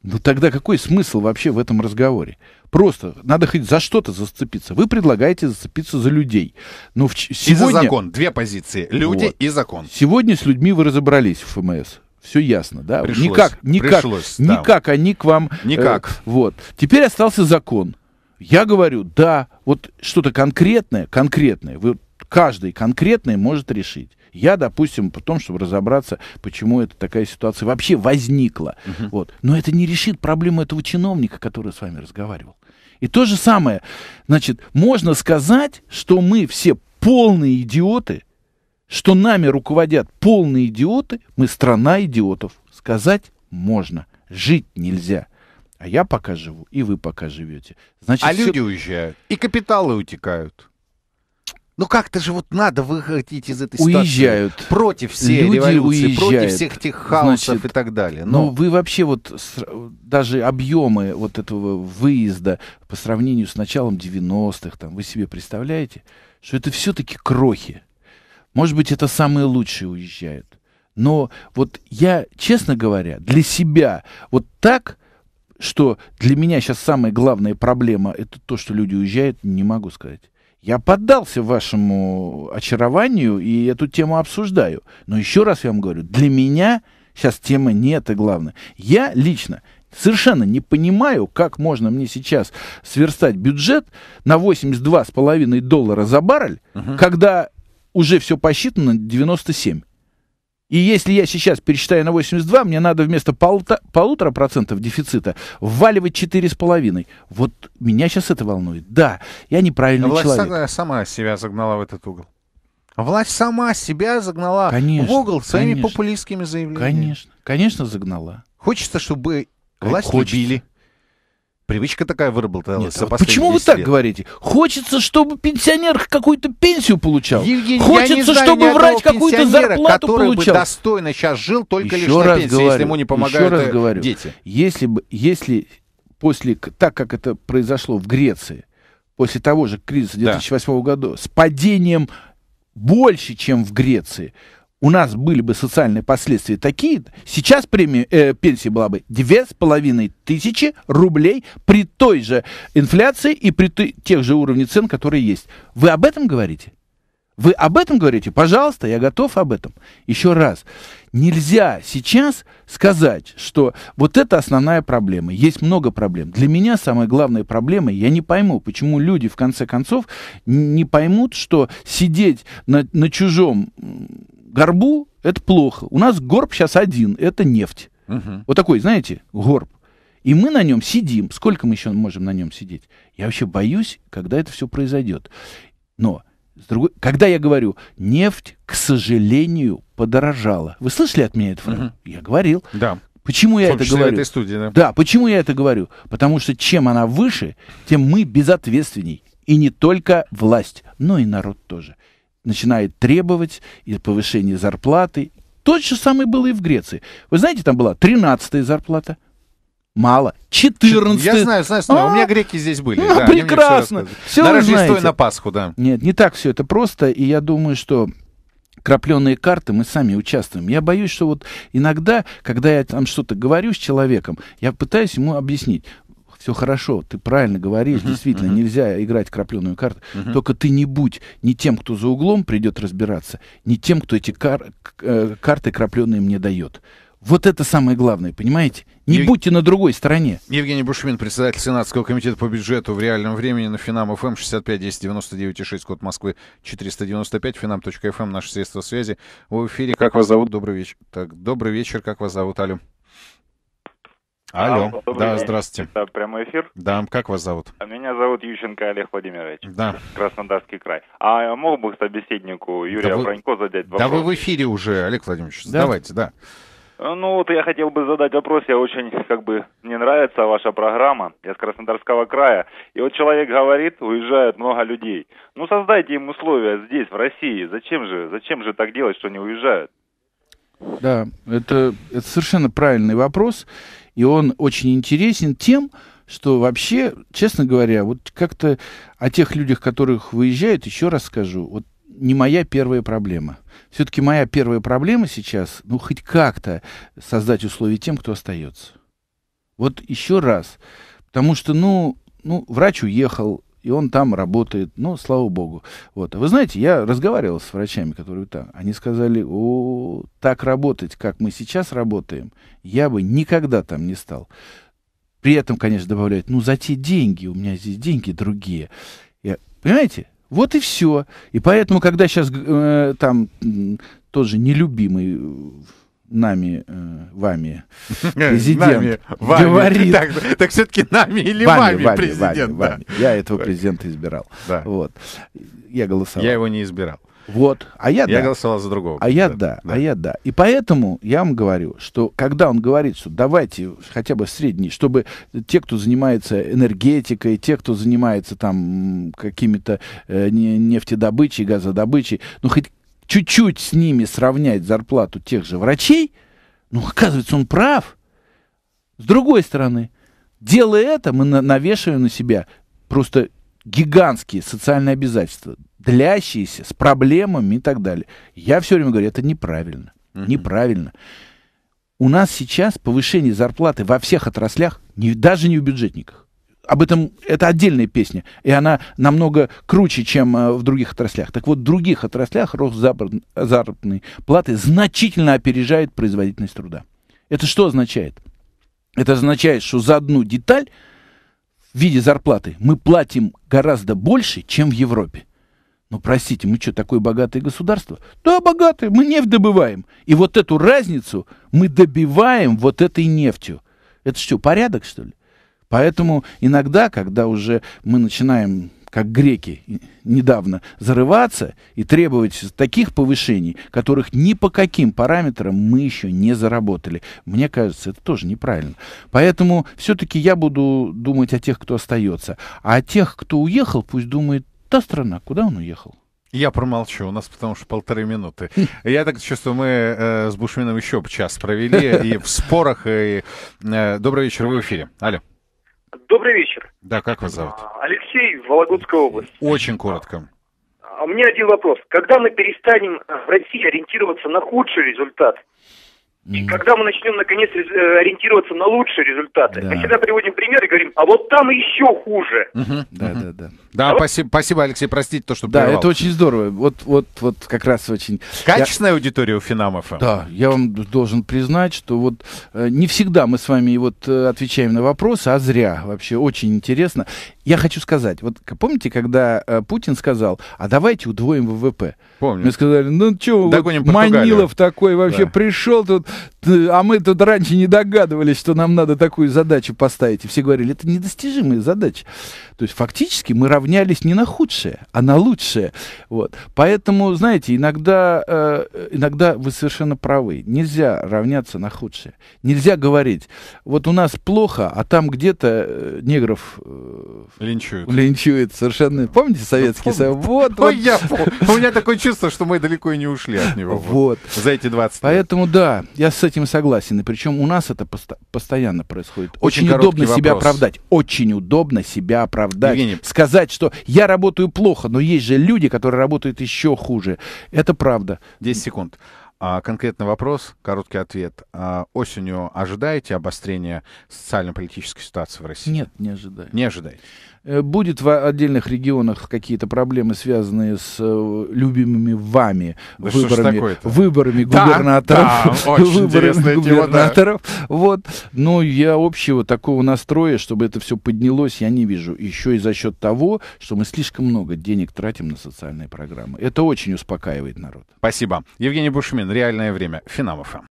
Speaker 2: ну тогда какой смысл вообще в этом разговоре? Просто надо хоть за что-то зацепиться. Вы предлагаете зацепиться за людей. Но ну, в, сегодня... И за закон.
Speaker 1: Две позиции. Люди вот. и закон.
Speaker 2: Сегодня с людьми вы разобрались в ФМС все ясно, да? Пришлось, никак, никак, пришлось, да. никак они к вам... Э, никак. Э, вот. Теперь остался закон. Я говорю, да, вот что-то конкретное, конкретное, вы, каждый конкретный может решить. Я, допустим, потом, чтобы разобраться, почему это такая ситуация вообще возникла. Угу. Вот. Но это не решит проблему этого чиновника, который с вами разговаривал. И то же самое, значит, можно сказать, что мы все полные идиоты, что нами руководят полные идиоты, мы страна идиотов. Сказать можно, жить
Speaker 1: нельзя. А я пока живу, и вы пока живете. Значит, а все... люди уезжают, и капиталы утекают. Ну как-то же вот надо выходить из этой ситуации. Уезжают. Против всей Люди революции, уезжают. против всех этих хаосов Значит, и так далее. Ну, Но... Ну вы вообще вот
Speaker 2: даже объемы вот этого выезда по сравнению с началом 90-х, там, вы себе представляете, что это все-таки крохи. Может быть, это самые лучшие уезжают. Но вот я, честно говоря, для себя вот так, что для меня сейчас самая главная проблема это то, что люди уезжают, не могу сказать. Я поддался вашему очарованию и эту тему обсуждаю. Но еще раз я вам говорю, для меня сейчас тема не это главное. Я лично совершенно не понимаю, как можно мне сейчас сверстать бюджет на 82,5 доллара за баррель, угу. когда уже все посчитано 97. И если я сейчас пересчитаю на 82, мне надо вместо полутора процентов дефицита вваливать четыре с половиной Вот меня сейчас это волнует. Да, я
Speaker 1: неправильный Власть человек. Власть сама себя загнала в этот угол. Власть сама себя загнала конечно, в угол своими конечно, популистскими заявлениями. Конечно, конечно загнала. Хочется, чтобы
Speaker 2: власть Хочется. любили. Привычка такая выработалась. Нет, а вот почему вы так лет. говорите? Хочется, чтобы пенсионер какую-то пенсию получал. Евгений, Хочется, знаю, чтобы врач какую-то зарплату который получал. Бы
Speaker 1: достойно сейчас жил только еще лишь раз на пенсии, говорю, если ему не помогают еще раз э, говорю, дети. Если
Speaker 2: бы, если после, так как это произошло в Греции, после того же кризиса 2008 да. года, с падением больше, чем в Греции, у нас были бы социальные последствия такие, сейчас премия, э, пенсия была бы две с половиной тысячи рублей при той же инфляции и при той, тех же уровне цен, которые есть. Вы об этом говорите? Вы об этом говорите? Пожалуйста, я готов об этом. Еще раз, нельзя сейчас сказать, что вот это основная проблема. Есть много проблем. Для меня самая главная проблема, я не пойму, почему люди в конце концов не поймут, что сидеть на, на чужом горбу это плохо. У нас горб сейчас один, это нефть. Угу. Вот такой, знаете, горб. И мы на нем сидим. Сколько мы еще можем на нем сидеть? Я вообще боюсь, когда это все произойдет. Но с другой, когда я говорю, нефть, к сожалению, подорожала. Вы слышали от меня это? Угу. Я говорил. Да. Почему я это говорю? Этой студии, да? да, почему я это говорю? Потому что чем она выше, тем мы безответственней. И не только власть, но и народ тоже начинает требовать и повышение зарплаты. То же самое было и в Греции. Вы знаете, там была 13-я зарплата, мало. 14. Я знаю, знаю, знаю. А? У меня а? греки
Speaker 1: здесь были. Ну, да, прекрасно. Все, на Рождество и на Пасху, да.
Speaker 2: Нет, не так все это просто. И я думаю, что крапленые карты мы сами участвуем. Я боюсь, что вот иногда, когда я там что-то говорю с человеком, я пытаюсь ему объяснить все хорошо, ты правильно говоришь, uh-huh, действительно, uh-huh. нельзя играть крапленую карту. Uh-huh. Только ты не будь не тем, кто за углом придет разбираться, не тем, кто эти кар- э, карты крапленые мне дает. Вот это самое главное, понимаете? Не Ев... будьте на другой стороне.
Speaker 1: Евгений Бушмин, председатель Сенатского комитета по бюджету в реальном времени на Финам ФМ 65 10 99 6, код Москвы 495, finam.fm, эм, наши средства связи. В эфире, как вас зовут? Добрый вечер. Так, добрый вечер, как вас зовут, Алю? Алло, Алло да, день. здравствуйте. Это прямой эфир. Да, как вас зовут? А меня зовут Ющенко Олег Владимирович. Да. Краснодарский край. А мог бы собеседнику Юрия да вы... задать вопрос? Да вы в эфире уже, Олег Владимирович. Да? Давайте, да. Э, ну вот я хотел бы задать вопрос, я очень, как бы, мне нравится ваша программа, я с Краснодарского края, и вот человек говорит, уезжают много людей, ну создайте им условия здесь, в России, зачем же, зачем же так делать, что они уезжают?
Speaker 2: Да, это, это совершенно правильный вопрос, и он очень интересен тем, что вообще, честно говоря, вот как-то о тех людях, которых выезжают, еще раз скажу, вот не моя первая проблема. Все-таки моя первая проблема сейчас, ну, хоть как-то создать условия тем, кто остается. Вот еще раз. Потому что, ну, ну, врач уехал, и он там работает, ну, слава богу. Вот. Вы знаете, я разговаривал с врачами, которые там, они сказали, о, так работать, как мы сейчас работаем, я бы никогда там не стал. При этом, конечно, добавляют, ну, за те деньги, у меня здесь деньги другие. Я, понимаете? Вот и все. И поэтому, когда сейчас э, там тоже нелюбимый э, нами, э, вами, президент нами, говорит... Вами. Так, так все-таки нами или вами, вами, вами президент. Вами, да. вами. Я этого президента избирал. Да. Вот. Я голосовал. Я его не избирал.
Speaker 1: Вот. А я, я да. голосовал за другого. А я
Speaker 2: да, да, а я да. И поэтому я вам говорю, что когда он говорит, что давайте хотя бы средний, чтобы те, кто занимается энергетикой, те, кто занимается там какими-то э, нефтедобычей, газодобычей, ну хоть чуть-чуть с ними сравнять зарплату тех же врачей, ну, оказывается, он прав. С другой стороны, делая это, мы навешиваем на себя просто гигантские социальные обязательства, длящиеся, с проблемами и так далее. Я все время говорю, это неправильно. Uh-huh. Неправильно. У нас сейчас повышение зарплаты во всех отраслях, не, даже не у бюджетниках об этом это отдельная песня, и она намного круче, чем э, в других отраслях. Так вот, в других отраслях рост заработной платы значительно опережает производительность труда. Это что означает? Это означает, что за одну деталь в виде зарплаты мы платим гораздо больше, чем в Европе. Ну, простите, мы что, такое богатое государство? Да, богатое, мы нефть добываем. И вот эту разницу мы добиваем вот этой нефтью. Это что, порядок, что ли? Поэтому иногда, когда уже мы начинаем как греки недавно, зарываться и требовать таких повышений, которых ни по каким параметрам мы еще не заработали. Мне кажется, это тоже неправильно. Поэтому все-таки я буду думать о тех, кто остается. А о тех, кто уехал, пусть думает
Speaker 1: та страна, куда он уехал. Я промолчу, у нас потому что полторы минуты. Я так чувствую, мы э, с Бушмином еще час провели и в спорах. И, э, добрый вечер, вы в эфире. Алло. Добрый вечер. Да, как вас зовут? А, Алексей, Вологодская область. Очень коротко. А, у меня один вопрос. Когда мы перестанем а, в России ориентироваться на худший результат – и когда мы начнем наконец э, ориентироваться на лучшие результаты, да. мы всегда приводим пример и говорим, а вот там еще хуже. Угу, да, угу. да, да. Да, а спасибо, вот... спасибо, Алексей, простите то, что Да, прервал. это очень
Speaker 2: здорово. Вот, вот, вот как раз очень... Качественная
Speaker 1: я... аудитория у Финамов. Эм. Да,
Speaker 2: я вам должен признать, что вот э, не всегда мы с вами вот э, отвечаем на вопросы, а зря вообще очень интересно. Я хочу сказать, вот помните, когда э, Путин сказал, а давайте удвоим ВВП? Помню. Мне сказали, ну что, Догоним вот Португалию. Манилов такой вообще да. пришел тут, а мы тут раньше не догадывались, что нам надо такую задачу поставить. И все говорили, это недостижимая задача. То есть фактически мы равнялись не на худшее, а на лучшее. Вот. Поэтому, знаете, иногда, э, иногда вы совершенно правы. Нельзя равняться на худшее. Нельзя говорить, вот у нас плохо, а там где-то э, негров э, линчуют. линчуют. Совершенно. Помните Советский Союз? Вот, вот. Ой, я, у меня такой чувство чувство, что мы далеко и не ушли от него. Вот. За эти 20 лет. Поэтому да, я с этим согласен. И причем у нас это постоянно происходит. Очень, удобно себя оправдать. Очень удобно себя оправдать. Сказать, что я работаю
Speaker 1: плохо, но есть же люди, которые работают еще хуже. Это правда. 10 секунд. А, конкретный вопрос, короткий ответ. А, осенью ожидаете обострения социально-политической ситуации в России? Нет, не ожидаю. Не ожидаете. Э, будет в отдельных регионах какие-то
Speaker 2: проблемы, связанные с э, любимыми вами да выборами, выборами да, губернаторов, да, выборами губернаторов. Дело, да. Вот. Но ну, я общего такого настроя, чтобы это все поднялось, я не вижу. Еще и за счет того, что мы слишком много
Speaker 1: денег тратим на социальные программы. Это очень успокаивает народ. Спасибо. Евгений Бушмин, «Реальное время», Финамов.